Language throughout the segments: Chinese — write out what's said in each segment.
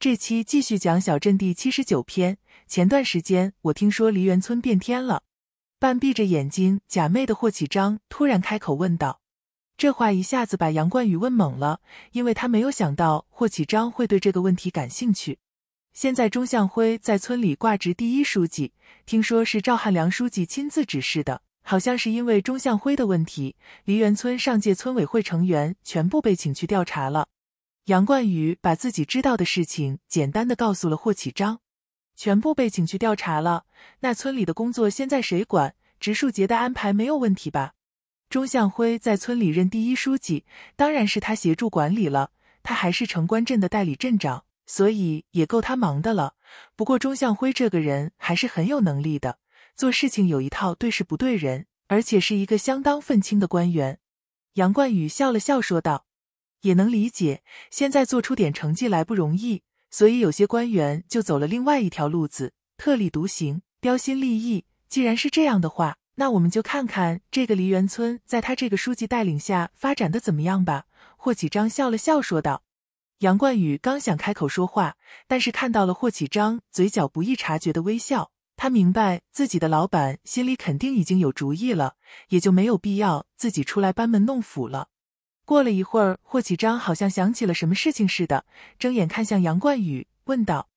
这期继续讲小镇第七十九篇。前段时间我听说梨园村变天了，半闭着眼睛假寐的霍启章突然开口问道：“这话一下子把杨冠宇问懵了，因为他没有想到霍启章会对这个问题感兴趣。”现在钟向辉在村里挂职第一书记，听说是赵汉良书记亲自指示的，好像是因为钟向辉的问题，梨园村上届村委会成员全部被请去调查了。杨冠宇把自己知道的事情简单的告诉了霍启章，全部被请去调查了。那村里的工作现在谁管？植树节的安排没有问题吧？钟向辉在村里任第一书记，当然是他协助管理了。他还是城关镇的代理镇长，所以也够他忙的了。不过钟向辉这个人还是很有能力的，做事情有一套，对事不对人，而且是一个相当愤青的官员。杨冠宇笑了笑说道。也能理解，现在做出点成绩来不容易，所以有些官员就走了另外一条路子，特立独行，标新立异。既然是这样的话，那我们就看看这个梨园村在他这个书记带领下发展的怎么样吧。”霍启章笑了笑说道。杨冠宇刚想开口说话，但是看到了霍启章嘴角不易察觉的微笑，他明白自己的老板心里肯定已经有主意了，也就没有必要自己出来班门弄斧了。过了一会儿，霍启章好像想起了什么事情似的，睁眼看向杨冠宇，问道：“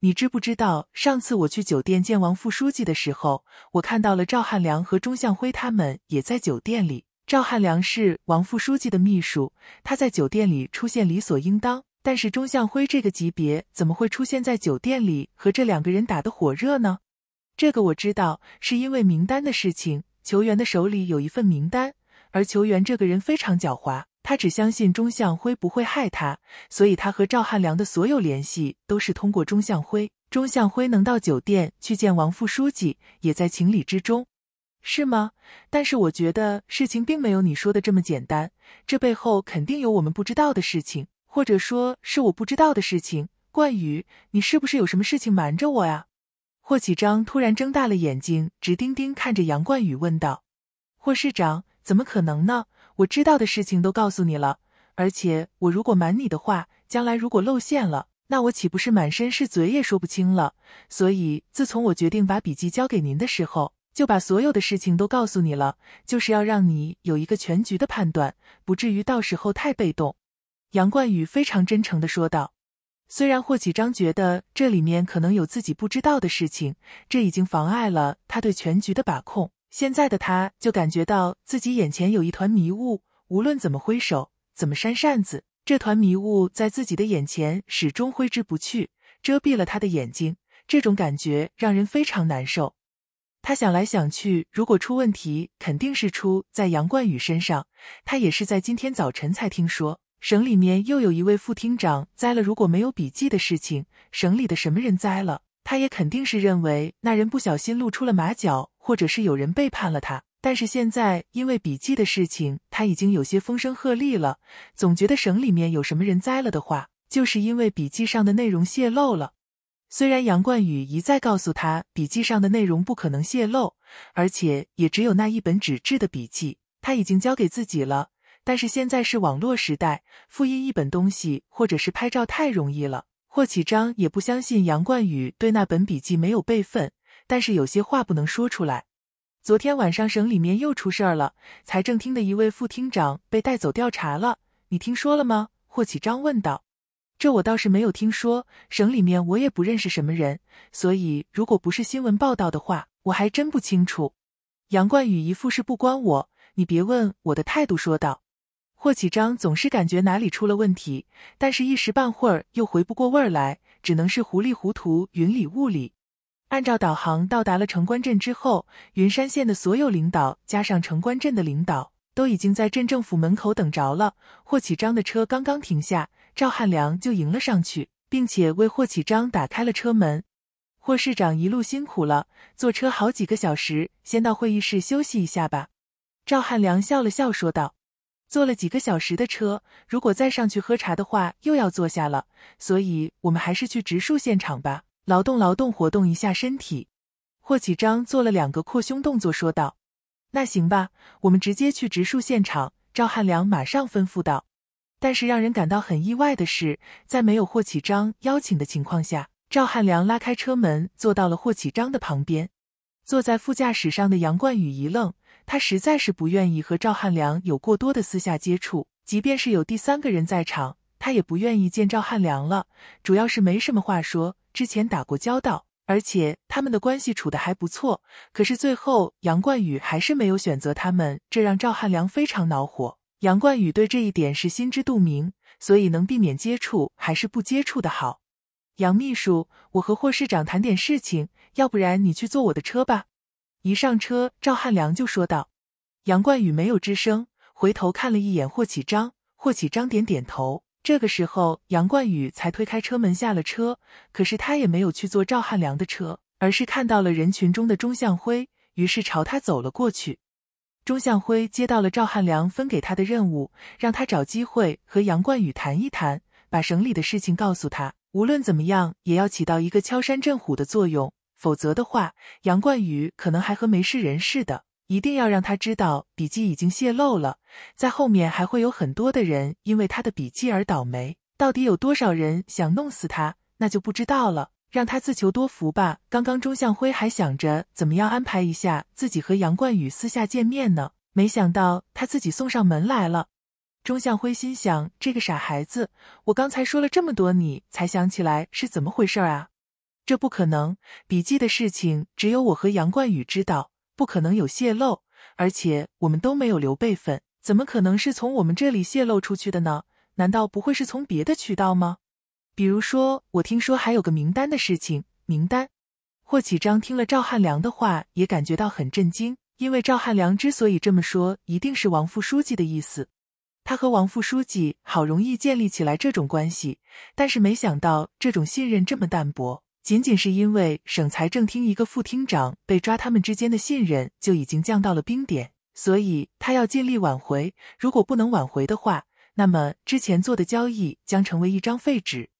你知不知道上次我去酒店见王副书记的时候，我看到了赵汉良和钟向辉，他们也在酒店里。赵汉良是王副书记的秘书，他在酒店里出现理所应当。但是钟向辉这个级别怎么会出现在酒店里，和这两个人打得火热呢？这个我知道，是因为名单的事情。球员的手里有一份名单，而球员这个人非常狡猾。”他只相信钟向辉不会害他，所以他和赵汉良的所有联系都是通过钟向辉。钟向辉能到酒店去见王副书记，也在情理之中，是吗？但是我觉得事情并没有你说的这么简单，这背后肯定有我们不知道的事情，或者说是我不知道的事情。冠宇，你是不是有什么事情瞒着我啊？霍启章突然睁大了眼睛，直盯盯看着杨冠宇问道：“霍市长，怎么可能呢？”我知道的事情都告诉你了，而且我如果瞒你的话，将来如果露馅了，那我岂不是满身是嘴也说不清了？所以，自从我决定把笔记交给您的时候，就把所有的事情都告诉你了，就是要让你有一个全局的判断，不至于到时候太被动。”杨冠宇非常真诚的说道。虽然霍启章觉得这里面可能有自己不知道的事情，这已经妨碍了他对全局的把控。现在的他，就感觉到自己眼前有一团迷雾，无论怎么挥手，怎么扇扇子，这团迷雾在自己的眼前始终挥之不去，遮蔽了他的眼睛。这种感觉让人非常难受。他想来想去，如果出问题，肯定是出在杨冠宇身上。他也是在今天早晨才听说，省里面又有一位副厅长栽了。如果没有笔记的事情，省里的什么人栽了？他也肯定是认为那人不小心露出了马脚。或者是有人背叛了他，但是现在因为笔记的事情，他已经有些风声鹤唳了。总觉得省里面有什么人栽了的话，就是因为笔记上的内容泄露了。虽然杨冠宇一再告诉他，笔记上的内容不可能泄露，而且也只有那一本纸质的笔记，他已经交给自己了。但是现在是网络时代，复印一本东西或者是拍照太容易了。霍启章也不相信杨冠宇对那本笔记没有备份。但是有些话不能说出来。昨天晚上省里面又出事儿了，财政厅的一位副厅长被带走调查了，你听说了吗？霍启章问道。这我倒是没有听说，省里面我也不认识什么人，所以如果不是新闻报道的话，我还真不清楚。杨冠宇一副是不关我，你别问我的态度说道。霍启章总是感觉哪里出了问题，但是一时半会儿又回不过味儿来，只能是糊里糊涂、云里雾里。按照导航到达了城关镇之后，云山县的所有领导加上城关镇的领导都已经在镇政府门口等着了。霍启章的车刚刚停下，赵汉良就迎了上去，并且为霍启章打开了车门。霍市长一路辛苦了，坐车好几个小时，先到会议室休息一下吧。赵汉良笑了笑说道：“坐了几个小时的车，如果再上去喝茶的话又要坐下了，所以我们还是去植树现场吧。”劳动劳动活动一下身体，霍启章做了两个扩胸动作，说道：“那行吧，我们直接去植树现场。”赵汉良马上吩咐道。但是让人感到很意外的是，在没有霍启章邀请的情况下，赵汉良拉开车门坐到了霍启章的旁边。坐在副驾驶上的杨冠宇一愣，他实在是不愿意和赵汉良有过多的私下接触，即便是有第三个人在场。他也不愿意见赵汉良了，主要是没什么话说。之前打过交道，而且他们的关系处的还不错。可是最后杨冠宇还是没有选择他们，这让赵汉良非常恼火。杨冠宇对这一点是心知肚明，所以能避免接触还是不接触的好。杨秘书，我和霍市长谈点事情，要不然你去坐我的车吧。一上车，赵汉良就说道。杨冠宇没有吱声，回头看了一眼霍启章，霍启章点点头。这个时候，杨冠宇才推开车门下了车。可是他也没有去坐赵汉良的车，而是看到了人群中的钟向辉，于是朝他走了过去。钟向辉接到了赵汉良分给他的任务，让他找机会和杨冠宇谈一谈，把省里的事情告诉他。无论怎么样，也要起到一个敲山震虎的作用，否则的话，杨冠宇可能还和没事人似的。一定要让他知道笔记已经泄露了，在后面还会有很多的人因为他的笔记而倒霉。到底有多少人想弄死他，那就不知道了，让他自求多福吧。刚刚钟向辉还想着怎么样安排一下自己和杨冠宇私下见面呢，没想到他自己送上门来了。钟向辉心想：这个傻孩子，我刚才说了这么多，你才想起来是怎么回事啊？这不可能，笔记的事情只有我和杨冠宇知道。不可能有泄露，而且我们都没有留备份，怎么可能是从我们这里泄露出去的呢？难道不会是从别的渠道吗？比如说，我听说还有个名单的事情。名单。霍启章听了赵汉良的话，也感觉到很震惊，因为赵汉良之所以这么说，一定是王副书记的意思。他和王副书记好容易建立起来这种关系，但是没想到这种信任这么淡薄。仅仅是因为省财政厅一个副厅长被抓，他们之间的信任就已经降到了冰点，所以他要尽力挽回。如果不能挽回的话，那么之前做的交易将成为一张废纸。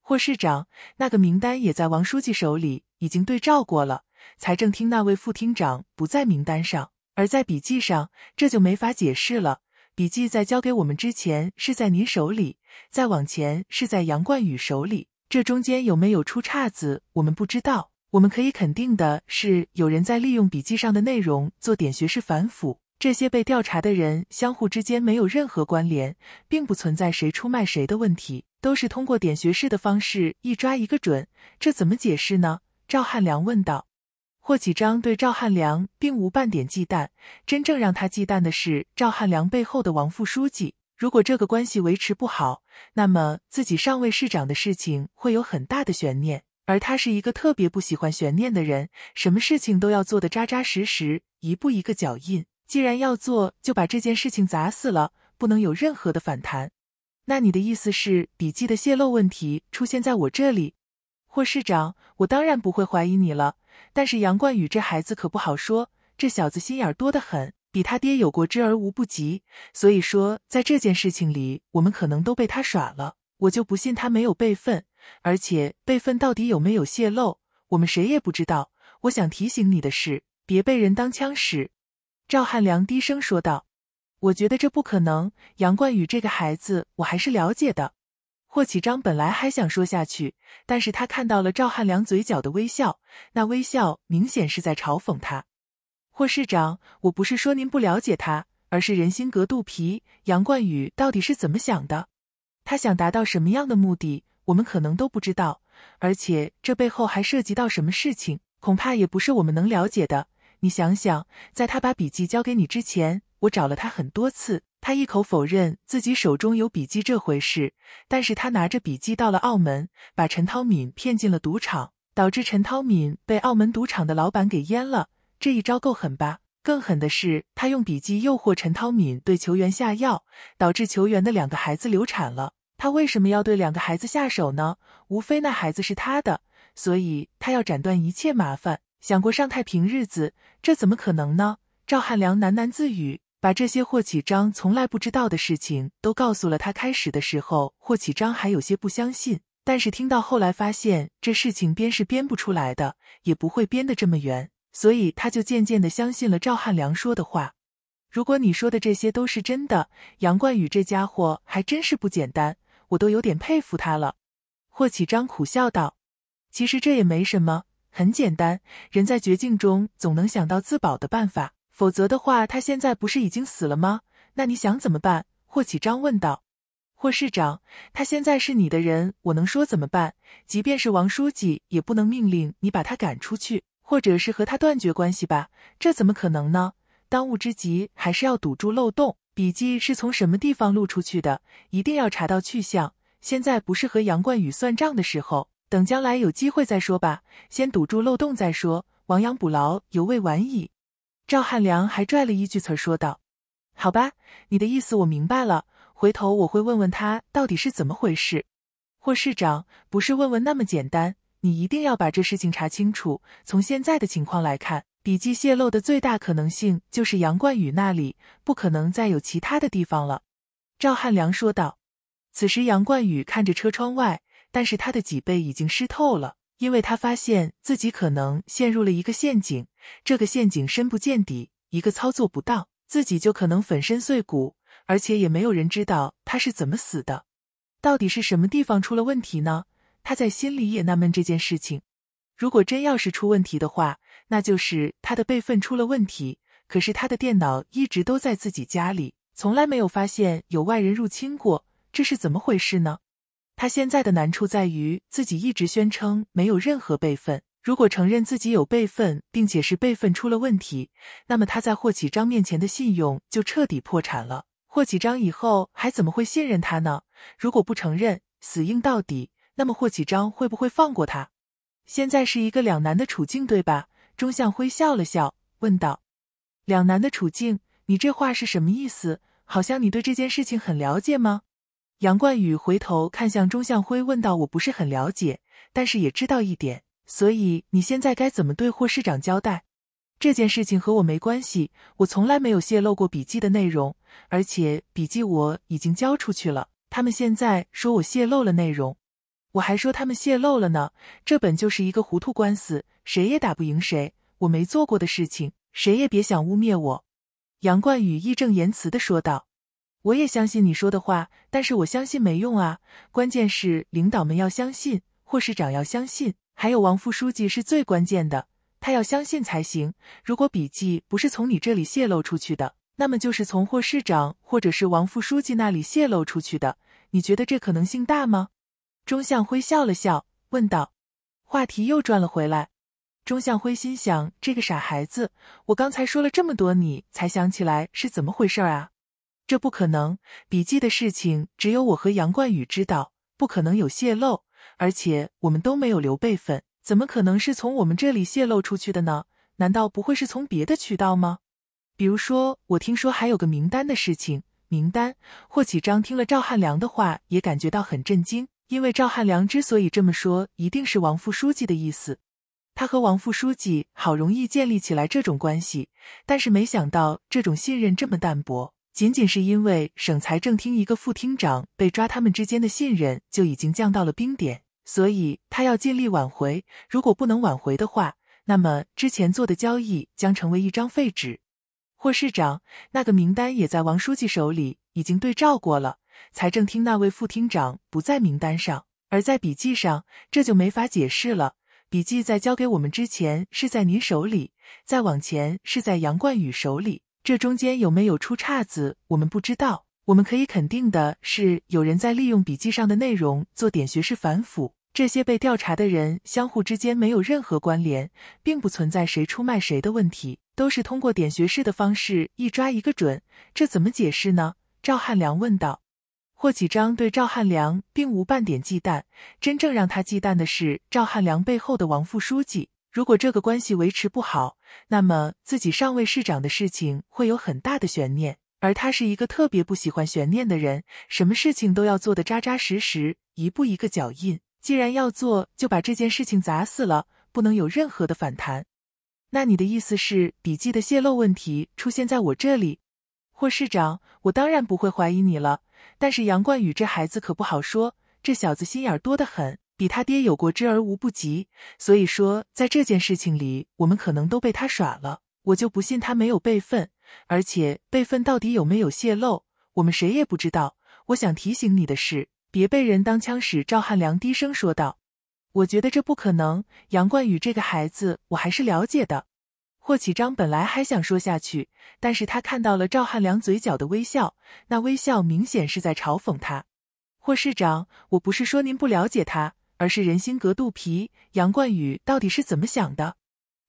霍市长，那个名单也在王书记手里，已经对照过了。财政厅那位副厅长不在名单上，而在笔记上，这就没法解释了。笔记在交给我们之前是在您手里，再往前是在杨冠宇手里。这中间有没有出岔子，我们不知道。我们可以肯定的是，有人在利用笔记上的内容做点穴式反腐。这些被调查的人相互之间没有任何关联，并不存在谁出卖谁的问题，都是通过点穴式的方式一抓一个准。这怎么解释呢？赵汉良问道。霍启章对赵汉良并无半点忌惮，真正让他忌惮的是赵汉良背后的王副书记。如果这个关系维持不好，那么自己上位市长的事情会有很大的悬念，而他是一个特别不喜欢悬念的人，什么事情都要做的扎扎实实，一步一个脚印。既然要做，就把这件事情砸死了，不能有任何的反弹。那你的意思是，笔记的泄露问题出现在我这里？霍市长，我当然不会怀疑你了，但是杨冠宇这孩子可不好说，这小子心眼多得很。比他爹有过之而无不及，所以说在这件事情里，我们可能都被他耍了。我就不信他没有备份，而且备份到底有没有泄露，我们谁也不知道。我想提醒你的是，别被人当枪使。”赵汉良低声说道。“我觉得这不可能，杨冠宇这个孩子，我还是了解的。”霍启章本来还想说下去，但是他看到了赵汉良嘴角的微笑，那微笑明显是在嘲讽他。霍市长，我不是说您不了解他，而是人心隔肚皮。杨冠宇到底是怎么想的？他想达到什么样的目的？我们可能都不知道。而且这背后还涉及到什么事情，恐怕也不是我们能了解的。你想想，在他把笔记交给你之前，我找了他很多次，他一口否认自己手中有笔记这回事。但是他拿着笔记到了澳门，把陈涛敏骗进了赌场，导致陈涛敏被澳门赌场的老板给淹了。这一招够狠吧？更狠的是，他用笔记诱惑陈涛敏对球员下药，导致球员的两个孩子流产了。他为什么要对两个孩子下手呢？无非那孩子是他的，所以他要斩断一切麻烦，想过上太平日子。这怎么可能呢？赵汉良喃喃自语，把这些霍启章从来不知道的事情都告诉了他。开始的时候，霍启章还有些不相信，但是听到后来发现，这事情编是编不出来的，也不会编得这么圆。所以他就渐渐的相信了赵汉良说的话。如果你说的这些都是真的，杨冠宇这家伙还真是不简单，我都有点佩服他了。霍启章苦笑道：“其实这也没什么，很简单，人在绝境中总能想到自保的办法。否则的话，他现在不是已经死了吗？那你想怎么办？”霍启章问道。霍市长，他现在是你的人，我能说怎么办？即便是王书记，也不能命令你把他赶出去。或者是和他断绝关系吧，这怎么可能呢？当务之急还是要堵住漏洞，笔记是从什么地方录出去的，一定要查到去向。现在不是和杨冠宇算账的时候，等将来有机会再说吧。先堵住漏洞再说，亡羊补牢，犹未晚矣。赵汉良还拽了一句词说道：“好吧，你的意思我明白了，回头我会问问他到底是怎么回事。”霍市长不是问问那么简单。你一定要把这事情查清楚。从现在的情况来看，笔记泄露的最大可能性就是杨冠宇那里，不可能再有其他的地方了。”赵汉良说道。此时，杨冠宇看着车窗外，但是他的脊背已经湿透了，因为他发现自己可能陷入了一个陷阱，这个陷阱深不见底，一个操作不当，自己就可能粉身碎骨，而且也没有人知道他是怎么死的。到底是什么地方出了问题呢？他在心里也纳闷这件事情，如果真要是出问题的话，那就是他的备份出了问题。可是他的电脑一直都在自己家里，从来没有发现有外人入侵过，这是怎么回事呢？他现在的难处在于自己一直宣称没有任何备份，如果承认自己有备份，并且是备份出了问题，那么他在霍启章面前的信用就彻底破产了。霍启章以后还怎么会信任他呢？如果不承认，死硬到底。那么霍启章会不会放过他？现在是一个两难的处境，对吧？钟向辉笑了笑，问道：“两难的处境，你这话是什么意思？好像你对这件事情很了解吗？”杨冠宇回头看向钟向辉，问道：“我不是很了解，但是也知道一点。所以你现在该怎么对霍市长交代？这件事情和我没关系，我从来没有泄露过笔记的内容，而且笔记我已经交出去了。他们现在说我泄露了内容。”我还说他们泄露了呢，这本就是一个糊涂官司，谁也打不赢谁。我没做过的事情，谁也别想污蔑我。”杨冠宇义正言辞地说道。“我也相信你说的话，但是我相信没用啊。关键是领导们要相信，霍市长要相信，还有王副书记是最关键的，他要相信才行。如果笔记不是从你这里泄露出去的，那么就是从霍市长或者是王副书记那里泄露出去的。你觉得这可能性大吗？”钟向辉笑了笑，问道：“话题又转了回来。”钟向辉心想：“这个傻孩子，我刚才说了这么多，你才想起来是怎么回事啊？这不可能，笔记的事情只有我和杨冠宇知道，不可能有泄露。而且我们都没有留备份，怎么可能是从我们这里泄露出去的呢？难道不会是从别的渠道吗？比如说，我听说还有个名单的事情。名单。”霍启章听了赵汉良的话，也感觉到很震惊。因为赵汉良之所以这么说，一定是王副书记的意思。他和王副书记好容易建立起来这种关系，但是没想到这种信任这么淡薄，仅仅是因为省财政厅一个副厅长被抓，他们之间的信任就已经降到了冰点。所以他要尽力挽回，如果不能挽回的话，那么之前做的交易将成为一张废纸。霍市长，那个名单也在王书记手里，已经对照过了。财政厅那位副厅长不在名单上，而在笔记上，这就没法解释了。笔记在交给我们之前是在您手里，再往前是在杨冠宇手里，这中间有没有出岔子，我们不知道。我们可以肯定的是，有人在利用笔记上的内容做点学式反腐。这些被调查的人相互之间没有任何关联，并不存在谁出卖谁的问题，都是通过点学式的方式一抓一个准。这怎么解释呢？赵汉良问道。霍启张对赵汉良并无半点忌惮，真正让他忌惮的是赵汉良背后的王副书记。如果这个关系维持不好，那么自己上位市长的事情会有很大的悬念。而他是一个特别不喜欢悬念的人，什么事情都要做得扎扎实实，一步一个脚印。既然要做，就把这件事情砸死了，不能有任何的反弹。那你的意思是，笔记的泄露问题出现在我这里？霍市长，我当然不会怀疑你了，但是杨冠宇这孩子可不好说，这小子心眼多得很，比他爹有过之而无不及，所以说在这件事情里，我们可能都被他耍了。我就不信他没有备份，而且备份到底有没有泄露，我们谁也不知道。我想提醒你的是，别被人当枪使。”赵汉良低声说道，“我觉得这不可能，杨冠宇这个孩子，我还是了解的。”霍启章本来还想说下去，但是他看到了赵汉良嘴角的微笑，那微笑明显是在嘲讽他。霍市长，我不是说您不了解他，而是人心隔肚皮。杨冠宇到底是怎么想的？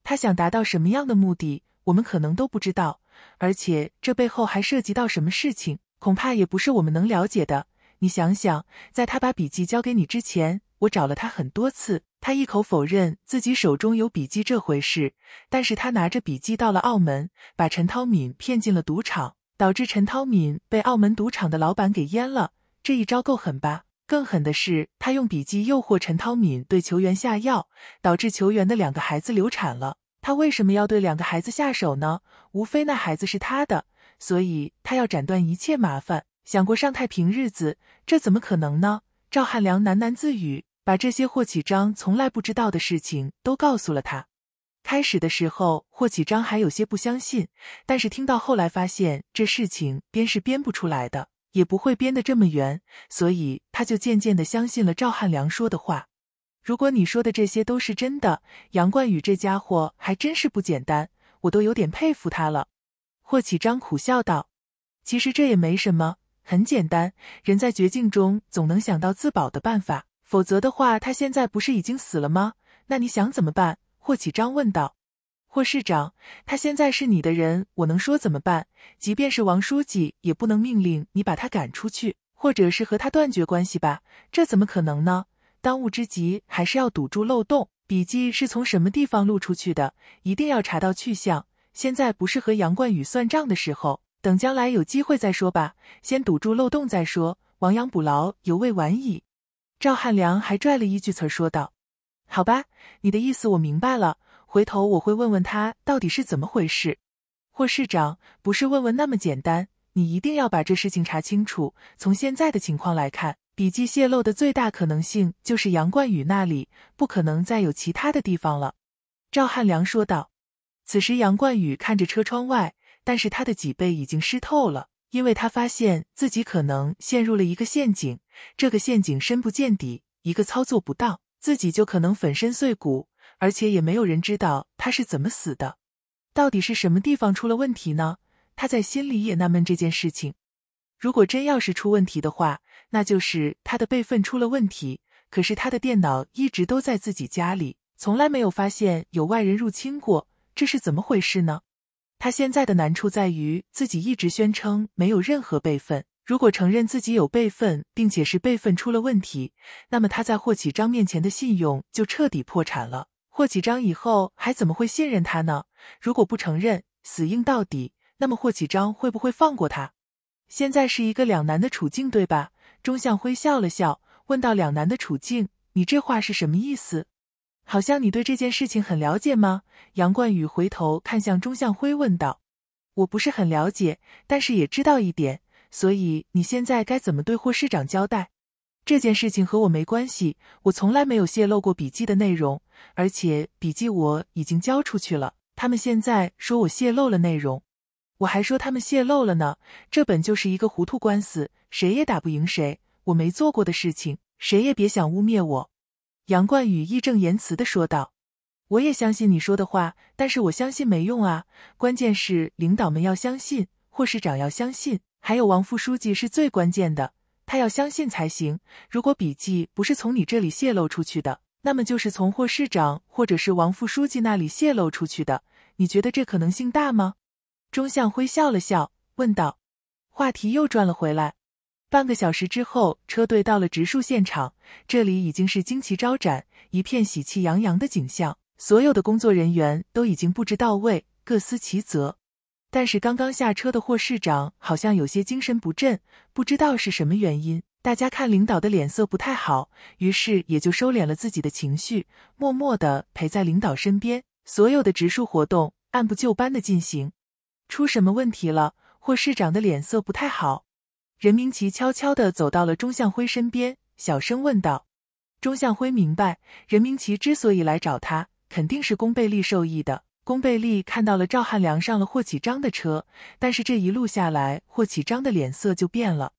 他想达到什么样的目的？我们可能都不知道。而且这背后还涉及到什么事情，恐怕也不是我们能了解的。你想想，在他把笔记交给你之前，我找了他很多次。他一口否认自己手中有笔记这回事，但是他拿着笔记到了澳门，把陈涛敏骗进了赌场，导致陈涛敏被澳门赌场的老板给淹了。这一招够狠吧？更狠的是，他用笔记诱惑陈涛敏对球员下药，导致球员的两个孩子流产了。他为什么要对两个孩子下手呢？无非那孩子是他的，所以他要斩断一切麻烦，想过上太平日子。这怎么可能呢？赵汉良喃喃自语。把这些霍启章从来不知道的事情都告诉了他。开始的时候，霍启章还有些不相信，但是听到后来发现这事情编是编不出来的，也不会编得这么圆，所以他就渐渐的相信了赵汉良说的话。如果你说的这些都是真的，杨冠宇这家伙还真是不简单，我都有点佩服他了。霍启章苦笑道：“其实这也没什么，很简单，人在绝境中总能想到自保的办法。”否则的话，他现在不是已经死了吗？那你想怎么办？霍启章问道。霍市长，他现在是你的人，我能说怎么办？即便是王书记，也不能命令你把他赶出去，或者是和他断绝关系吧？这怎么可能呢？当务之急还是要堵住漏洞，笔记是从什么地方录出去的，一定要查到去向。现在不是和杨冠宇算账的时候，等将来有机会再说吧。先堵住漏洞再说，亡羊补牢，犹未晚矣。赵汉良还拽了一句词儿说道：“好吧，你的意思我明白了。回头我会问问他到底是怎么回事。”霍市长不是问问那么简单，你一定要把这事情查清楚。从现在的情况来看，笔记泄露的最大可能性就是杨冠宇那里，不可能再有其他的地方了。”赵汉良说道。此时，杨冠宇看着车窗外，但是他的脊背已经湿透了，因为他发现自己可能陷入了一个陷阱。这个陷阱深不见底，一个操作不当，自己就可能粉身碎骨，而且也没有人知道他是怎么死的。到底是什么地方出了问题呢？他在心里也纳闷这件事情。如果真要是出问题的话，那就是他的备份出了问题。可是他的电脑一直都在自己家里，从来没有发现有外人入侵过，这是怎么回事呢？他现在的难处在于自己一直宣称没有任何备份。如果承认自己有备份，并且是备份出了问题，那么他在霍启章面前的信用就彻底破产了。霍启章以后还怎么会信任他呢？如果不承认，死硬到底，那么霍启章会不会放过他？现在是一个两难的处境，对吧？钟向辉笑了笑，问到：“两难的处境，你这话是什么意思？好像你对这件事情很了解吗？”杨冠宇回头看向钟向辉，问道：“我不是很了解，但是也知道一点。”所以你现在该怎么对霍市长交代？这件事情和我没关系，我从来没有泄露过笔记的内容，而且笔记我已经交出去了。他们现在说我泄露了内容，我还说他们泄露了呢。这本就是一个糊涂官司，谁也打不赢谁。我没做过的事情，谁也别想污蔑我。”杨冠宇义正言辞的说道。“我也相信你说的话，但是我相信没用啊，关键是领导们要相信。”霍市长要相信，还有王副书记是最关键的，他要相信才行。如果笔记不是从你这里泄露出去的，那么就是从霍市长或者是王副书记那里泄露出去的。你觉得这可能性大吗？钟向辉笑了笑，问道。话题又转了回来。半个小时之后，车队到了植树现场，这里已经是旌旗招展，一片喜气洋洋的景象。所有的工作人员都已经布置到位，各司其责。但是刚刚下车的霍市长好像有些精神不振，不知道是什么原因。大家看领导的脸色不太好，于是也就收敛了自己的情绪，默默地陪在领导身边。所有的植树活动按部就班地进行，出什么问题了？霍市长的脸色不太好。任明奇悄悄地走到了钟向辉身边，小声问道。钟向辉明白，任明奇之所以来找他，肯定是宫贝利授意的。龚贝利看到了赵汉良上了霍启章的车，但是这一路下来，霍启章的脸色就变了，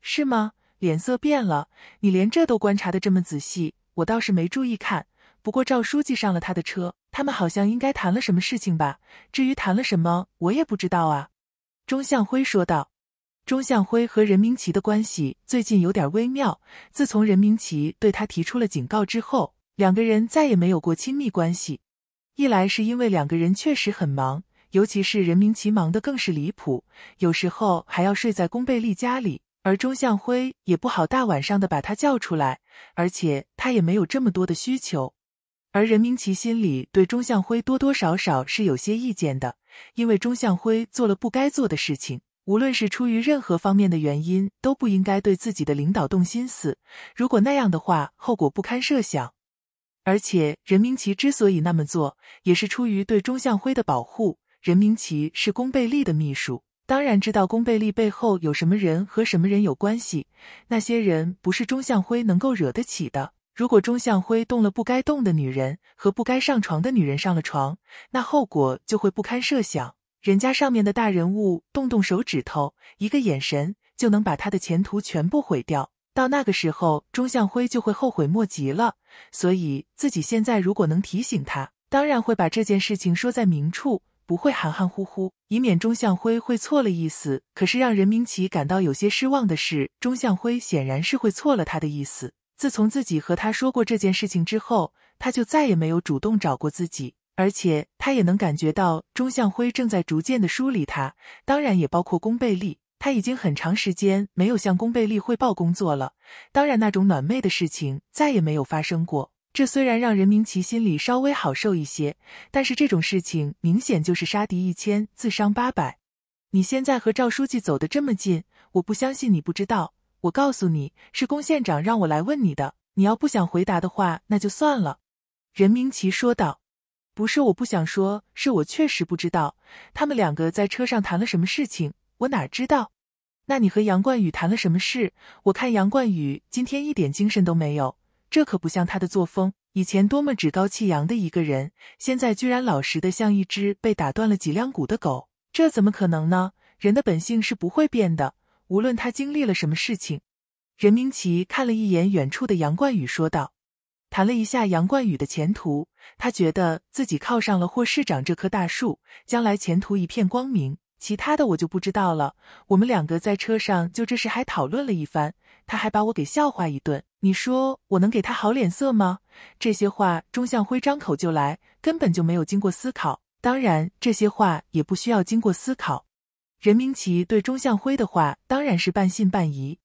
是吗？脸色变了，你连这都观察的这么仔细，我倒是没注意看。不过赵书记上了他的车，他们好像应该谈了什么事情吧？至于谈了什么，我也不知道啊。”钟向辉说道。钟向辉和任明奇的关系最近有点微妙，自从任明奇对他提出了警告之后，两个人再也没有过亲密关系。一来是因为两个人确实很忙，尤其是任明奇忙的更是离谱，有时候还要睡在龚贝利家里，而钟向辉也不好大晚上的把他叫出来，而且他也没有这么多的需求。而任明奇心里对钟向辉多多少少是有些意见的，因为钟向辉做了不该做的事情，无论是出于任何方面的原因，都不应该对自己的领导动心思，如果那样的话，后果不堪设想。而且任明奇之所以那么做，也是出于对钟向辉的保护。任明奇是龚贝利的秘书，当然知道龚贝利背后有什么人和什么人有关系。那些人不是钟向辉能够惹得起的。如果钟向辉动了不该动的女人和不该上床的女人上了床，那后果就会不堪设想。人家上面的大人物动动手指头，一个眼神就能把他的前途全部毁掉。到那个时候，钟向辉就会后悔莫及了。所以自己现在如果能提醒他，当然会把这件事情说在明处，不会含含糊糊，以免钟向辉会错了意思。可是让任明启感到有些失望的是，钟向辉显然是会错了他的意思。自从自己和他说过这件事情之后，他就再也没有主动找过自己，而且他也能感觉到钟向辉正在逐渐的疏离他，当然也包括龚贝利。他已经很长时间没有向龚贝利汇报工作了。当然，那种暖昧的事情再也没有发生过。这虽然让任明奇心里稍微好受一些，但是这种事情明显就是杀敌一千，自伤八百。你现在和赵书记走得这么近，我不相信你不知道。我告诉你是龚县长让我来问你的。你要不想回答的话，那就算了。”任明奇说道，“不是我不想说，是我确实不知道他们两个在车上谈了什么事情。”我哪知道？那你和杨冠宇谈了什么事？我看杨冠宇今天一点精神都没有，这可不像他的作风。以前多么趾高气扬的一个人，现在居然老实的像一只被打断了脊梁骨的狗，这怎么可能呢？人的本性是不会变的，无论他经历了什么事情。任明奇看了一眼远处的杨冠宇，说道：“谈了一下杨冠宇的前途，他觉得自己靠上了霍市长这棵大树，将来前途一片光明。”其他的我就不知道了。我们两个在车上就这事还讨论了一番，他还把我给笑话一顿。你说我能给他好脸色吗？这些话钟向辉张口就来，根本就没有经过思考。当然，这些话也不需要经过思考。任明奇对钟向辉的话当然是半信半疑。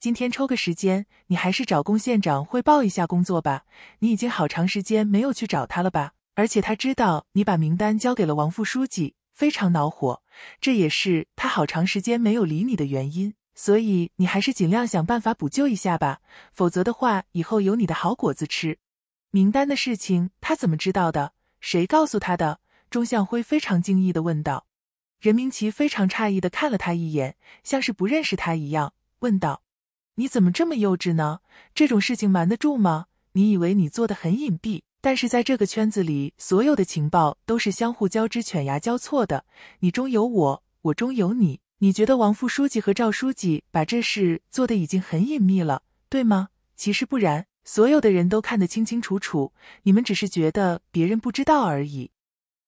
今天抽个时间，你还是找龚县长汇报一下工作吧。你已经好长时间没有去找他了吧？而且他知道你把名单交给了王副书记。非常恼火，这也是他好长时间没有理你的原因。所以你还是尽量想办法补救一下吧，否则的话，以后有你的好果子吃。名单的事情，他怎么知道的？谁告诉他的？钟向辉非常惊异的问道。任明奇非常诧异的看了他一眼，像是不认识他一样，问道：“你怎么这么幼稚呢？这种事情瞒得住吗？你以为你做的很隐蔽？”但是在这个圈子里，所有的情报都是相互交织、犬牙交错的，你中有我，我中有你。你觉得王副书记和赵书记把这事做得已经很隐秘了，对吗？其实不然，所有的人都看得清清楚楚，你们只是觉得别人不知道而已。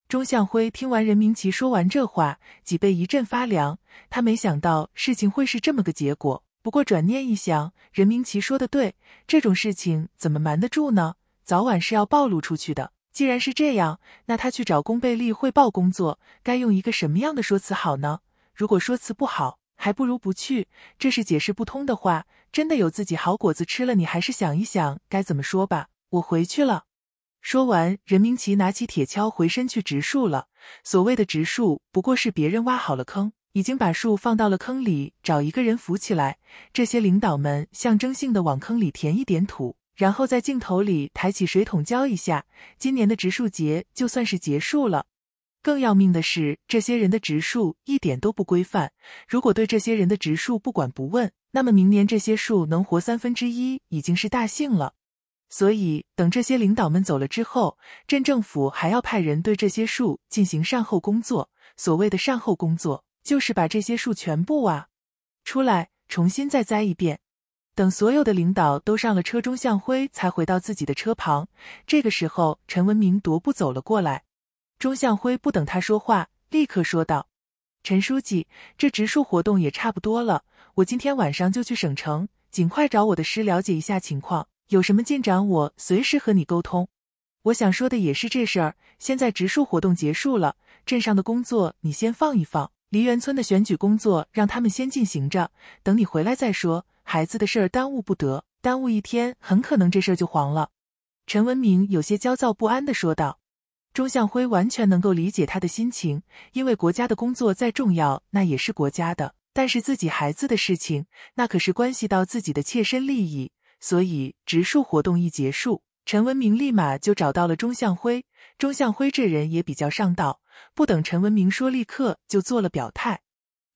钟向辉听完任明奇说完这话，脊背一阵发凉。他没想到事情会是这么个结果。不过转念一想，任明奇说的对，这种事情怎么瞒得住呢？早晚是要暴露出去的。既然是这样，那他去找龚贝利汇报工作，该用一个什么样的说辞好呢？如果说辞不好，还不如不去。这是解释不通的话，真的有自己好果子吃了，你还是想一想该怎么说吧。我回去了。说完，任明奇拿起铁锹，回身去植树了。所谓的植树，不过是别人挖好了坑，已经把树放到了坑里，找一个人扶起来，这些领导们象征性的往坑里填一点土。然后在镜头里抬起水桶浇一下，今年的植树节就算是结束了。更要命的是，这些人的植树一点都不规范。如果对这些人的植树不管不问，那么明年这些树能活三分之一已经是大幸了。所以等这些领导们走了之后，镇政府还要派人对这些树进行善后工作。所谓的善后工作，就是把这些树全部啊，出来重新再栽一遍。等所有的领导都上了车，钟向辉才回到自己的车旁。这个时候，陈文明踱步走了过来。钟向辉不等他说话，立刻说道：“陈书记，这植树活动也差不多了，我今天晚上就去省城，尽快找我的师了解一下情况，有什么进展我随时和你沟通。”我想说的也是这事儿。现在植树活动结束了，镇上的工作你先放一放，梨园村的选举工作让他们先进行着，等你回来再说。孩子的事儿耽误不得，耽误一天，很可能这事儿就黄了。陈文明有些焦躁不安的说道。钟向辉完全能够理解他的心情，因为国家的工作再重要，那也是国家的，但是自己孩子的事情，那可是关系到自己的切身利益。所以植树活动一结束，陈文明立马就找到了钟向辉。钟向辉这人也比较上道，不等陈文明说，立刻就做了表态。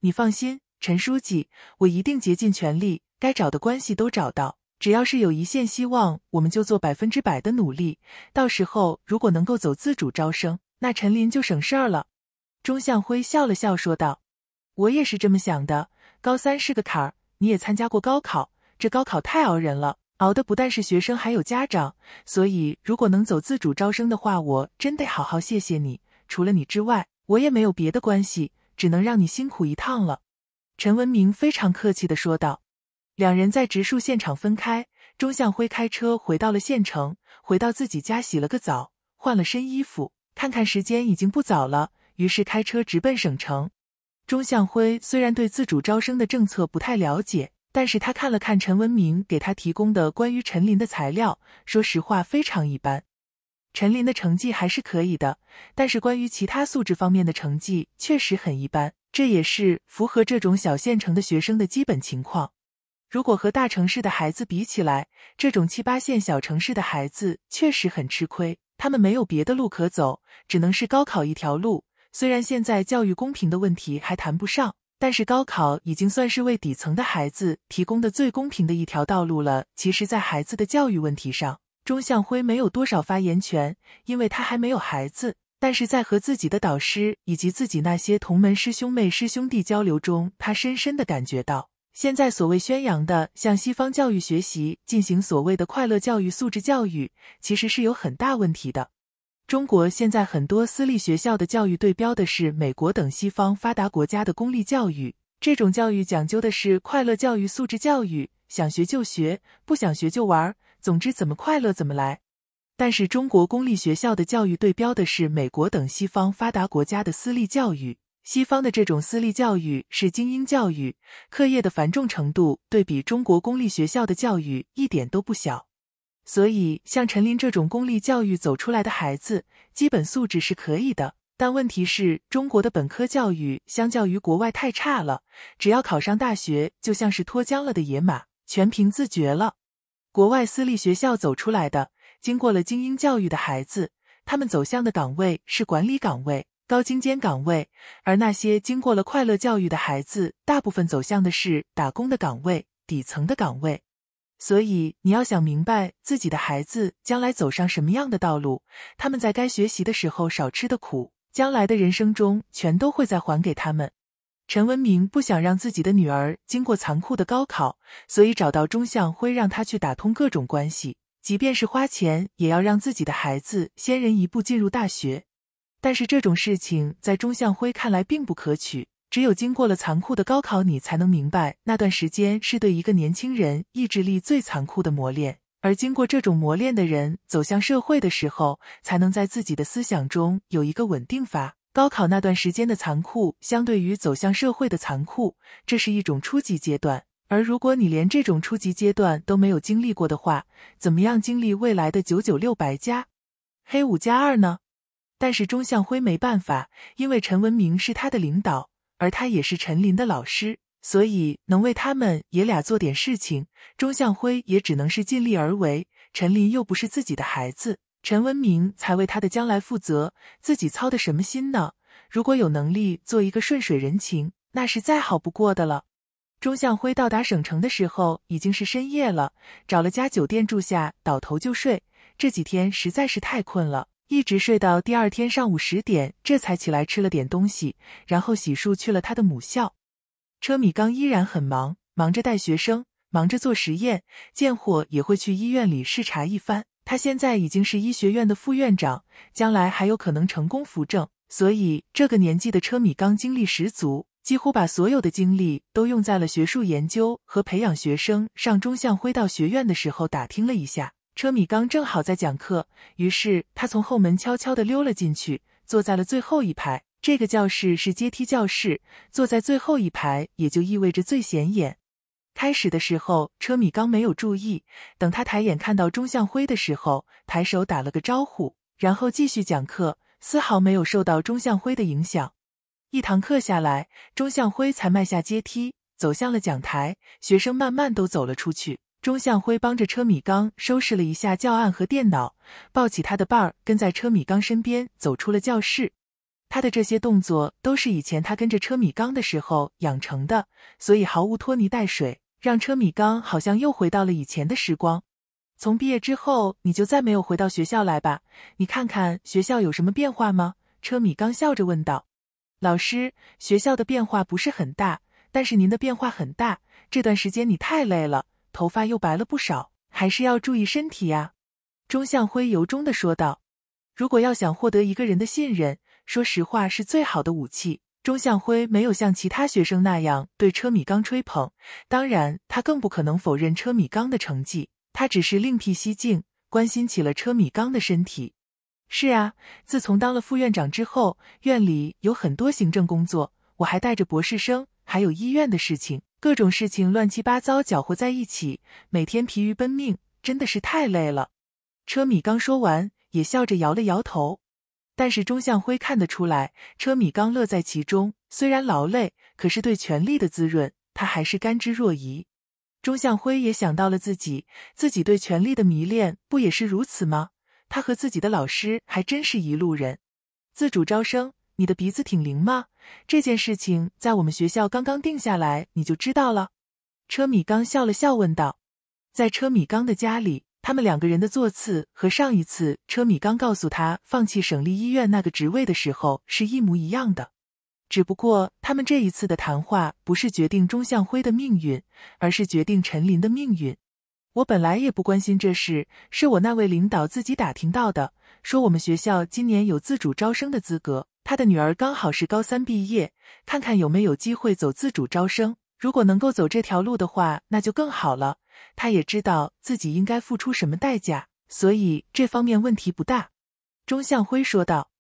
你放心，陈书记，我一定竭尽全力。该找的关系都找到，只要是有一线希望，我们就做百分之百的努力。到时候如果能够走自主招生，那陈林就省事儿了。钟向辉笑了笑说道：“我也是这么想的。高三是个坎儿，你也参加过高考，这高考太熬人了，熬的不但是学生，还有家长。所以如果能走自主招生的话，我真得好好谢谢你。除了你之外，我也没有别的关系，只能让你辛苦一趟了。”陈文明非常客气地说道。两人在植树现场分开。钟向辉开车回到了县城，回到自己家洗了个澡，换了身衣服。看看时间已经不早了，于是开车直奔省城。钟向辉虽然对自主招生的政策不太了解，但是他看了看陈文明给他提供的关于陈林的材料，说实话非常一般。陈林的成绩还是可以的，但是关于其他素质方面的成绩确实很一般，这也是符合这种小县城的学生的基本情况。如果和大城市的孩子比起来，这种七八线小城市的孩子确实很吃亏。他们没有别的路可走，只能是高考一条路。虽然现在教育公平的问题还谈不上，但是高考已经算是为底层的孩子提供的最公平的一条道路了。其实，在孩子的教育问题上，钟向辉没有多少发言权，因为他还没有孩子。但是在和自己的导师以及自己那些同门师兄妹师兄弟交流中，他深深的感觉到。现在所谓宣扬的向西方教育学习，进行所谓的快乐教育、素质教育，其实是有很大问题的。中国现在很多私立学校的教育对标的是美国等西方发达国家的公立教育，这种教育讲究的是快乐教育、素质教育，想学就学，不想学就玩，总之怎么快乐怎么来。但是中国公立学校的教育对标的是美国等西方发达国家的私立教育。西方的这种私立教育是精英教育，课业的繁重程度对比中国公立学校的教育一点都不小。所以，像陈林这种公立教育走出来的孩子，基本素质是可以的。但问题是中国的本科教育相较于国外太差了，只要考上大学，就像是脱缰了的野马，全凭自觉了。国外私立学校走出来的，经过了精英教育的孩子，他们走向的岗位是管理岗位。高精尖岗位，而那些经过了快乐教育的孩子，大部分走向的是打工的岗位、底层的岗位。所以你要想明白自己的孩子将来走上什么样的道路，他们在该学习的时候少吃的苦，将来的人生中全都会再还给他们。陈文明不想让自己的女儿经过残酷的高考，所以找到钟向辉，让他去打通各种关系，即便是花钱，也要让自己的孩子先人一步进入大学。但是这种事情在钟向辉看来并不可取。只有经过了残酷的高考，你才能明白那段时间是对一个年轻人意志力最残酷的磨练。而经过这种磨练的人，走向社会的时候，才能在自己的思想中有一个稳定法。高考那段时间的残酷，相对于走向社会的残酷，这是一种初级阶段。而如果你连这种初级阶段都没有经历过的话，怎么样经历未来的九九六白加黑五加二呢？但是钟向辉没办法，因为陈文明是他的领导，而他也是陈林的老师，所以能为他们爷俩做点事情，钟向辉也只能是尽力而为。陈林又不是自己的孩子，陈文明才为他的将来负责，自己操的什么心呢？如果有能力做一个顺水人情，那是再好不过的了。钟向辉到达省城的时候已经是深夜了，找了家酒店住下，倒头就睡。这几天实在是太困了。一直睡到第二天上午十点，这才起来吃了点东西，然后洗漱去了他的母校。车米刚依然很忙，忙着带学生，忙着做实验，见货也会去医院里视察一番。他现在已经是医学院的副院长，将来还有可能成功扶正，所以这个年纪的车米刚精力十足，几乎把所有的精力都用在了学术研究和培养学生上。中向辉到学院的时候打听了一下。车米刚正好在讲课，于是他从后门悄悄地溜了进去，坐在了最后一排。这个教室是阶梯教室，坐在最后一排也就意味着最显眼。开始的时候，车米刚没有注意，等他抬眼看到钟向辉的时候，抬手打了个招呼，然后继续讲课，丝毫没有受到钟向辉的影响。一堂课下来，钟向辉才迈下阶梯，走向了讲台，学生慢慢都走了出去。钟向辉帮着车米刚收拾了一下教案和电脑，抱起他的伴儿，跟在车米刚身边走出了教室。他的这些动作都是以前他跟着车米刚的时候养成的，所以毫无拖泥带水，让车米刚好像又回到了以前的时光。从毕业之后，你就再没有回到学校来吧？你看看学校有什么变化吗？车米刚笑着问道。老师，学校的变化不是很大，但是您的变化很大。这段时间你太累了。头发又白了不少，还是要注意身体呀。”钟向辉由衷的说道。“如果要想获得一个人的信任，说实话是最好的武器。”钟向辉没有像其他学生那样对车米刚吹捧，当然他更不可能否认车米刚的成绩，他只是另辟蹊径，关心起了车米刚的身体。“是啊，自从当了副院长之后，院里有很多行政工作，我还带着博士生，还有医院的事情。”各种事情乱七八糟搅和在一起，每天疲于奔命，真的是太累了。车米刚说完，也笑着摇了摇头。但是钟向辉看得出来，车米刚乐在其中，虽然劳累，可是对权力的滋润，他还是甘之若饴。钟向辉也想到了自己，自己对权力的迷恋，不也是如此吗？他和自己的老师还真是一路人。自主招生。你的鼻子挺灵吗？这件事情在我们学校刚刚定下来，你就知道了。车米刚笑了笑问道。在车米刚的家里，他们两个人的座次和上一次车米刚告诉他放弃省立医院那个职位的时候是一模一样的。只不过他们这一次的谈话不是决定钟向辉的命运，而是决定陈林的命运。我本来也不关心这事，是我那位领导自己打听到的，说我们学校今年有自主招生的资格。他的女儿刚好是高三毕业，看看有没有机会走自主招生。如果能够走这条路的话，那就更好了。他也知道自己应该付出什么代价，所以这方面问题不大。”钟向辉说道，“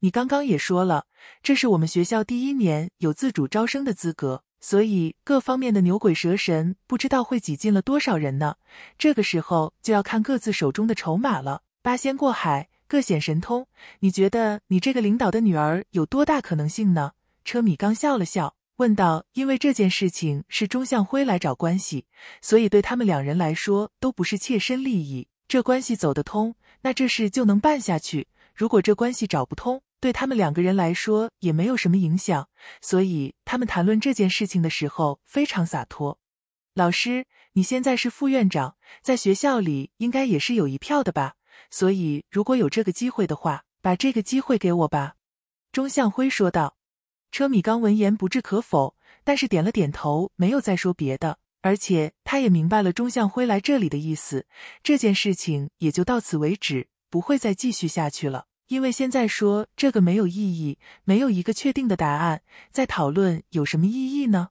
你刚刚也说了，这是我们学校第一年有自主招生的资格，所以各方面的牛鬼蛇神不知道会挤进了多少人呢。这个时候就要看各自手中的筹码了，八仙过海。”各显神通，你觉得你这个领导的女儿有多大可能性呢？车米刚笑了笑，问道：“因为这件事情是钟向辉来找关系，所以对他们两人来说都不是切身利益。这关系走得通，那这事就能办下去；如果这关系找不通，对他们两个人来说也没有什么影响。所以他们谈论这件事情的时候非常洒脱。”老师，你现在是副院长，在学校里应该也是有一票的吧？所以，如果有这个机会的话，把这个机会给我吧。”钟向辉说道。车米刚闻言不置可否，但是点了点头，没有再说别的。而且他也明白了钟向辉来这里的意思，这件事情也就到此为止，不会再继续下去了。因为现在说这个没有意义，没有一个确定的答案，再讨论有什么意义呢？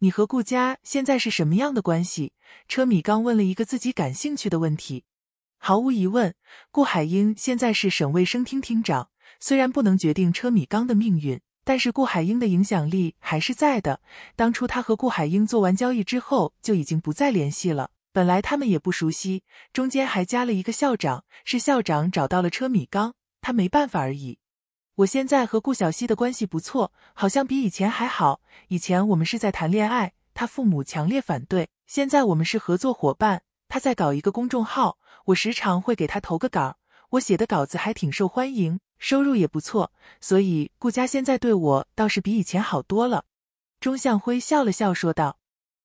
你和顾家现在是什么样的关系？车米刚问了一个自己感兴趣的问题。毫无疑问，顾海英现在是省卫生厅厅长。虽然不能决定车米刚的命运，但是顾海英的影响力还是在的。当初他和顾海英做完交易之后，就已经不再联系了。本来他们也不熟悉，中间还加了一个校长，是校长找到了车米刚，他没办法而已。我现在和顾小溪的关系不错，好像比以前还好。以前我们是在谈恋爱，他父母强烈反对。现在我们是合作伙伴，他在搞一个公众号。我时常会给他投个稿，我写的稿子还挺受欢迎，收入也不错，所以顾家现在对我倒是比以前好多了。钟向辉笑了笑说道：“